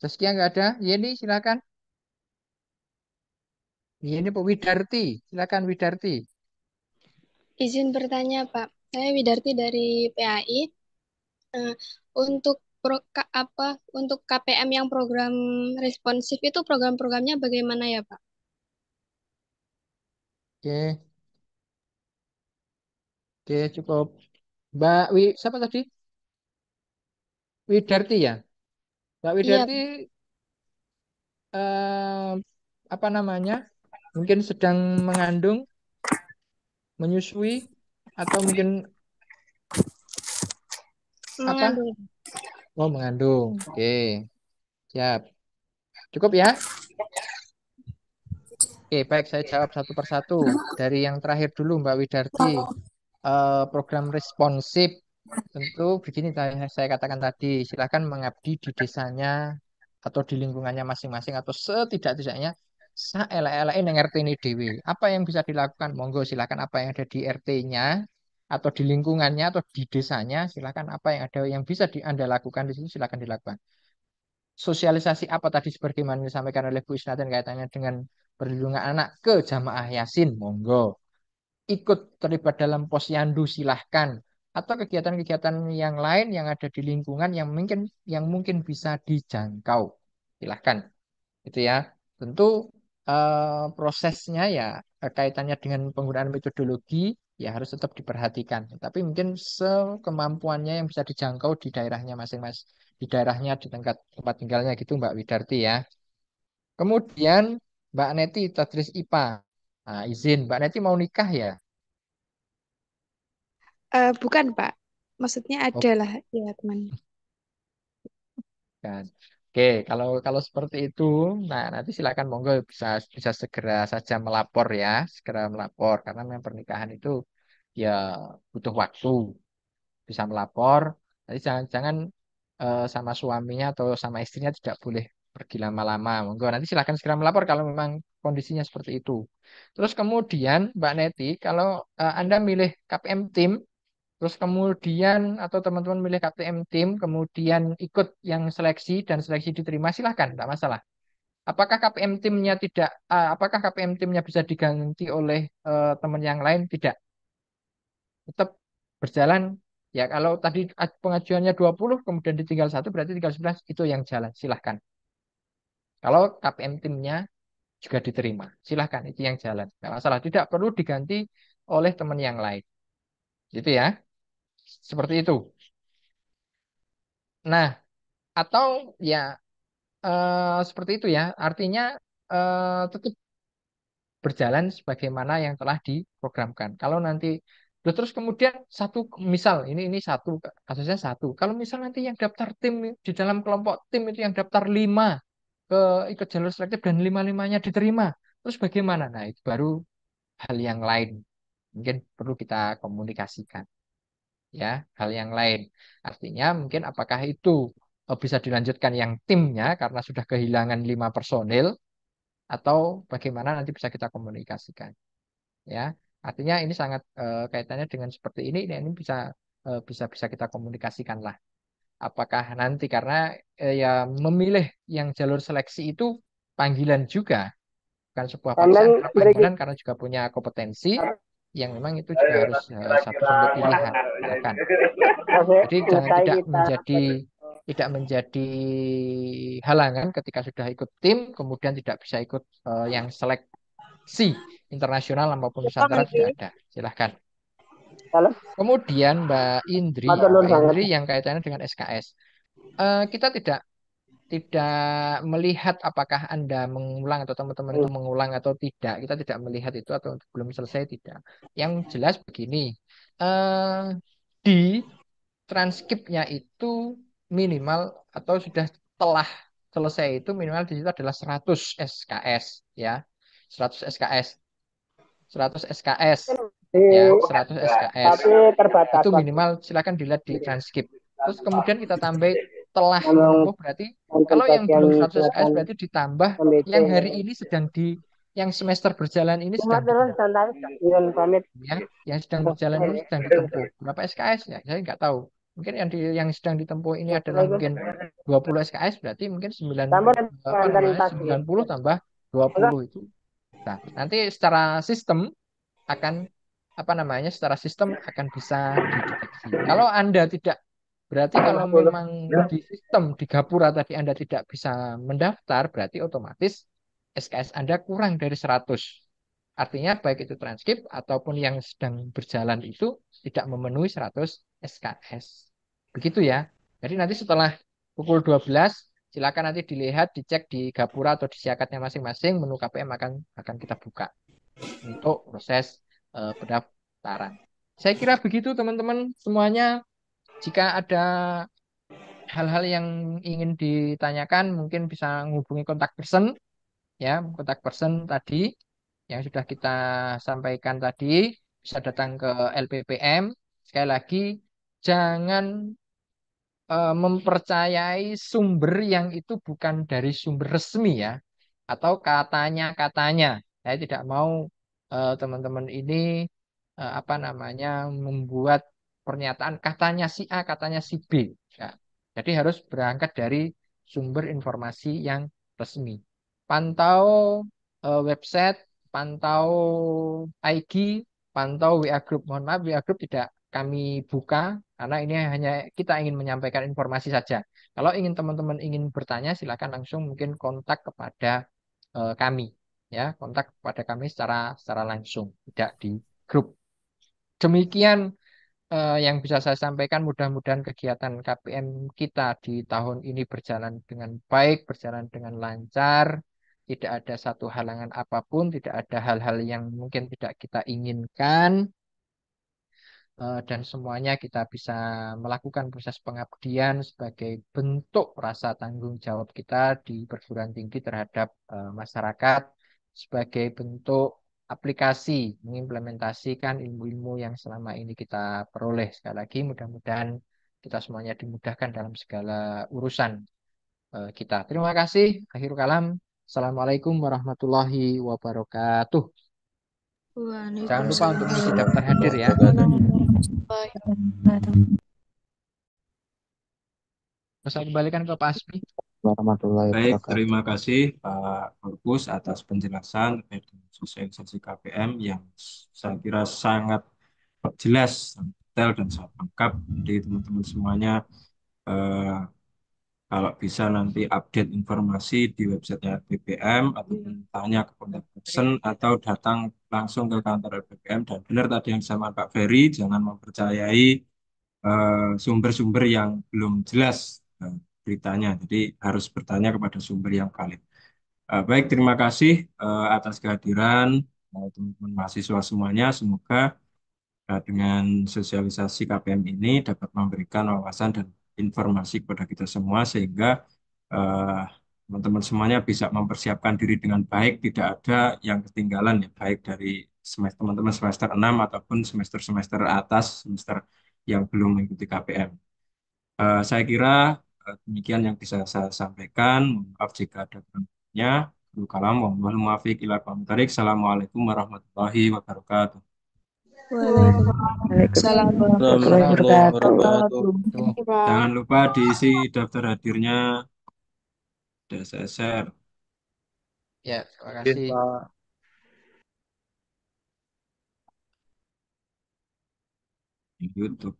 Saskia nggak ada. Yeni, silakan. Yeni Pak Widarti, silakan Widarti. Izin bertanya, Pak. Saya Widarti dari PAI. Eh, untuk pro, apa untuk KPM yang program responsif itu program-programnya bagaimana ya, Pak? Oke, oke cukup. Mbak Wi, siapa tadi? Widarti ya. Mbak iya, Widarti iya. eh, apa namanya? Mungkin sedang mengandung, menyusui atau mungkin mengandung. apa? Oh, mengandung. Oke. Okay. Siap. Cukup ya? Oke, okay, baik saya jawab satu persatu. Dari yang terakhir dulu Mbak Widarti. Uh, program responsif tentu begini saya katakan tadi, silakan mengabdi di desanya atau di lingkungannya masing-masing atau setidak-tidaknya sa yang ning RT ini dewi. Apa yang bisa dilakukan? Monggo silakan apa yang ada di RT-nya atau di lingkungannya atau di desanya, silakan apa yang ada yang bisa di, Anda lakukan di situ silakan dilakukan. Sosialisasi apa tadi seperti sebagaimana disampaikan oleh Bu Isnatin kaitannya dengan perlindungan anak ke jamaah Yasin, monggo. Ikut terlibat dalam posyandu silahkan atau kegiatan-kegiatan yang lain yang ada di lingkungan yang mungkin yang mungkin bisa dijangkau. Silahkan. Itu ya. Tentu Eh, prosesnya ya kaitannya dengan penggunaan metodologi ya harus tetap diperhatikan. Tapi mungkin sekemampuannya yang bisa dijangkau di daerahnya masing-masing, di daerahnya di tempat tempat tinggalnya gitu Mbak Widarti ya. Kemudian Mbak Neti tadris IPA. Nah, izin Mbak Neti mau nikah ya? Uh, bukan Pak, maksudnya oh. adalah oh. ya teman. Kan. Oke, kalau kalau seperti itu, nah nanti silakan monggo bisa bisa segera saja melapor ya, segera melapor karena memang pernikahan itu ya butuh waktu. Bisa melapor, nanti jangan-jangan eh, sama suaminya atau sama istrinya tidak boleh pergi lama-lama. Monggo nanti silakan segera melapor kalau memang kondisinya seperti itu. Terus kemudian Mbak Neti, kalau eh, Anda milih KPM tim, Terus kemudian atau teman-teman milih KPM tim, kemudian ikut yang seleksi dan seleksi diterima, silahkan, tidak masalah. Apakah KPM timnya tidak, eh, apakah KPM timnya bisa diganti oleh uh, teman yang lain? Tidak. Tetap berjalan. Ya kalau tadi pengajuannya 20, kemudian ditinggal satu, berarti tinggal 11, itu yang jalan, silahkan. Kalau KPM timnya juga diterima, silahkan, itu yang jalan. Tidak masalah, tidak perlu diganti oleh teman yang lain. Gitu ya. Seperti itu. Nah, atau ya eh, seperti itu ya. Artinya eh, tetap berjalan sebagaimana yang telah diprogramkan. Kalau nanti terus kemudian satu misal ini ini satu kasusnya satu. Kalau misal nanti yang daftar tim di dalam kelompok tim itu yang daftar lima ke ikut jalur selektif dan lima limanya diterima, terus bagaimana? Nah itu baru hal yang lain mungkin perlu kita komunikasikan ya hal yang lain. Artinya mungkin apakah itu eh, bisa dilanjutkan yang timnya karena sudah kehilangan lima personil atau bagaimana nanti bisa kita komunikasikan ya artinya ini sangat eh, kaitannya dengan seperti ini ini bisa eh, bisa bisa kita komunikasikan lah apakah nanti karena ya memilih yang jalur seleksi itu panggilan juga bukan sebuah panggilan karena juga punya kompetensi yang memang itu juga Ayo, harus eh, kira -kira satu sumber pilihan kan? jadi jangan tidak menjadi tidak menjadi halangan ketika sudah ikut tim kemudian tidak bisa ikut uh, yang seleksi internasional maupun nusantara tidak ada silahkan Halo? kemudian Mbak Indri Mbak Indri yang kaitannya dengan SKS uh, eh, kita tidak tidak melihat apakah Anda mengulang atau teman-teman itu hmm. mengulang atau tidak. Kita tidak melihat itu atau belum selesai tidak. Yang jelas begini, eh, di transkripnya itu minimal atau sudah telah selesai itu minimal di situ adalah 100 SKS ya. 100 SKS. 100 SKS. Ya, 100 iya. SKS. Itu minimal silakan dilihat di transkrip. Terus kemudian kita tambah telah oh berarti kalau yang belum 100 SKS berarti ditambah yang hari ini sedang di yang semester berjalan ini sedang berjalan iya, ya yang sedang berjalan ini sedang ditempuh berapa SKS ya saya nggak tahu mungkin yang di, yang sedang ditempuh ini adalah mungkin 20 SKS berarti mungkin 9 90 tambah 20 eh, itu nah nanti secara sistem akan apa namanya secara sistem akan bisa dideteksi kalau anda tidak Berarti kalau memang ya. di sistem di Gapura tadi Anda tidak bisa mendaftar, berarti otomatis SKS Anda kurang dari 100. Artinya baik itu transkrip ataupun yang sedang berjalan itu tidak memenuhi 100 SKS. Begitu ya. Jadi nanti setelah pukul 12 silakan nanti dilihat, dicek di Gapura atau di siakatnya masing-masing menu KPM akan akan kita buka untuk proses uh, pendaftaran. Saya kira begitu teman-teman semuanya jika ada hal-hal yang ingin ditanyakan mungkin bisa menghubungi kontak person ya kontak person tadi yang sudah kita sampaikan tadi bisa datang ke LPPM sekali lagi jangan uh, mempercayai sumber yang itu bukan dari sumber resmi ya atau katanya-katanya saya tidak mau e, teman-teman ini e, apa namanya membuat pernyataan katanya si A, katanya si B. Ya. Jadi harus berangkat dari sumber informasi yang resmi. Pantau uh, website, pantau IG, pantau WA group. Mohon maaf WA group tidak kami buka karena ini hanya kita ingin menyampaikan informasi saja. Kalau ingin teman-teman ingin bertanya silakan langsung mungkin kontak kepada uh, kami ya, kontak kepada kami secara secara langsung, tidak di grup. Demikian eh, yang bisa saya sampaikan mudah-mudahan kegiatan KPM kita di tahun ini berjalan dengan baik, berjalan dengan lancar, tidak ada satu halangan apapun, tidak ada hal-hal yang mungkin tidak kita inginkan, eh, dan semuanya kita bisa melakukan proses pengabdian sebagai bentuk rasa tanggung jawab kita di perguruan tinggi terhadap eh, masyarakat sebagai bentuk aplikasi mengimplementasikan ilmu-ilmu yang selama ini kita peroleh sekali lagi mudah-mudahan kita semuanya dimudahkan dalam segala urusan eh, kita terima kasih akhir kalam assalamualaikum warahmatullahi wabarakatuh jangan lupa untuk mengisi daftar hadir ya Bisa kembalikan ke Pak Asmi warahmatullahi Baik, wabarakatuh. terima kasih Pak Korpus atas penjelasan terkait sosialisasi KPM yang saya kira sangat jelas, detail dan sangat lengkap. Jadi teman-teman semuanya eh, kalau bisa nanti update informasi di websitenya BPM atau iya. tanya ke person iya. atau datang langsung ke kantor BPM dan benar tadi yang sama Pak Ferry jangan mempercayai eh, sumber-sumber eh, yang belum jelas. Nah, beritanya. Jadi harus bertanya kepada sumber yang valid. Uh, baik, terima kasih uh, atas kehadiran eh, teman-teman mahasiswa semuanya. Semoga uh, dengan sosialisasi KPM ini dapat memberikan wawasan dan informasi kepada kita semua sehingga teman-teman semuanya bisa mempersiapkan diri dengan baik, tidak ada yang ketinggalan ya, baik dari semester teman-teman semester 6 ataupun semester-semester atas, semester yang belum mengikuti KPM. Uh, saya kira demikian yang bisa saya sampaikan. Mohon maaf jika ada kurangnya. Kalam wa muafiq ila pamtarik. Assalamualaikum warahmatullahi wabarakatuh. Waalaikumsalam warahmatullahi wabarakatuh. Jangan lupa diisi daftar hadirnya. Sudah saya share. Ya, terima kasih. Pak. YouTube.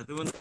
ಅದು ಒಂದು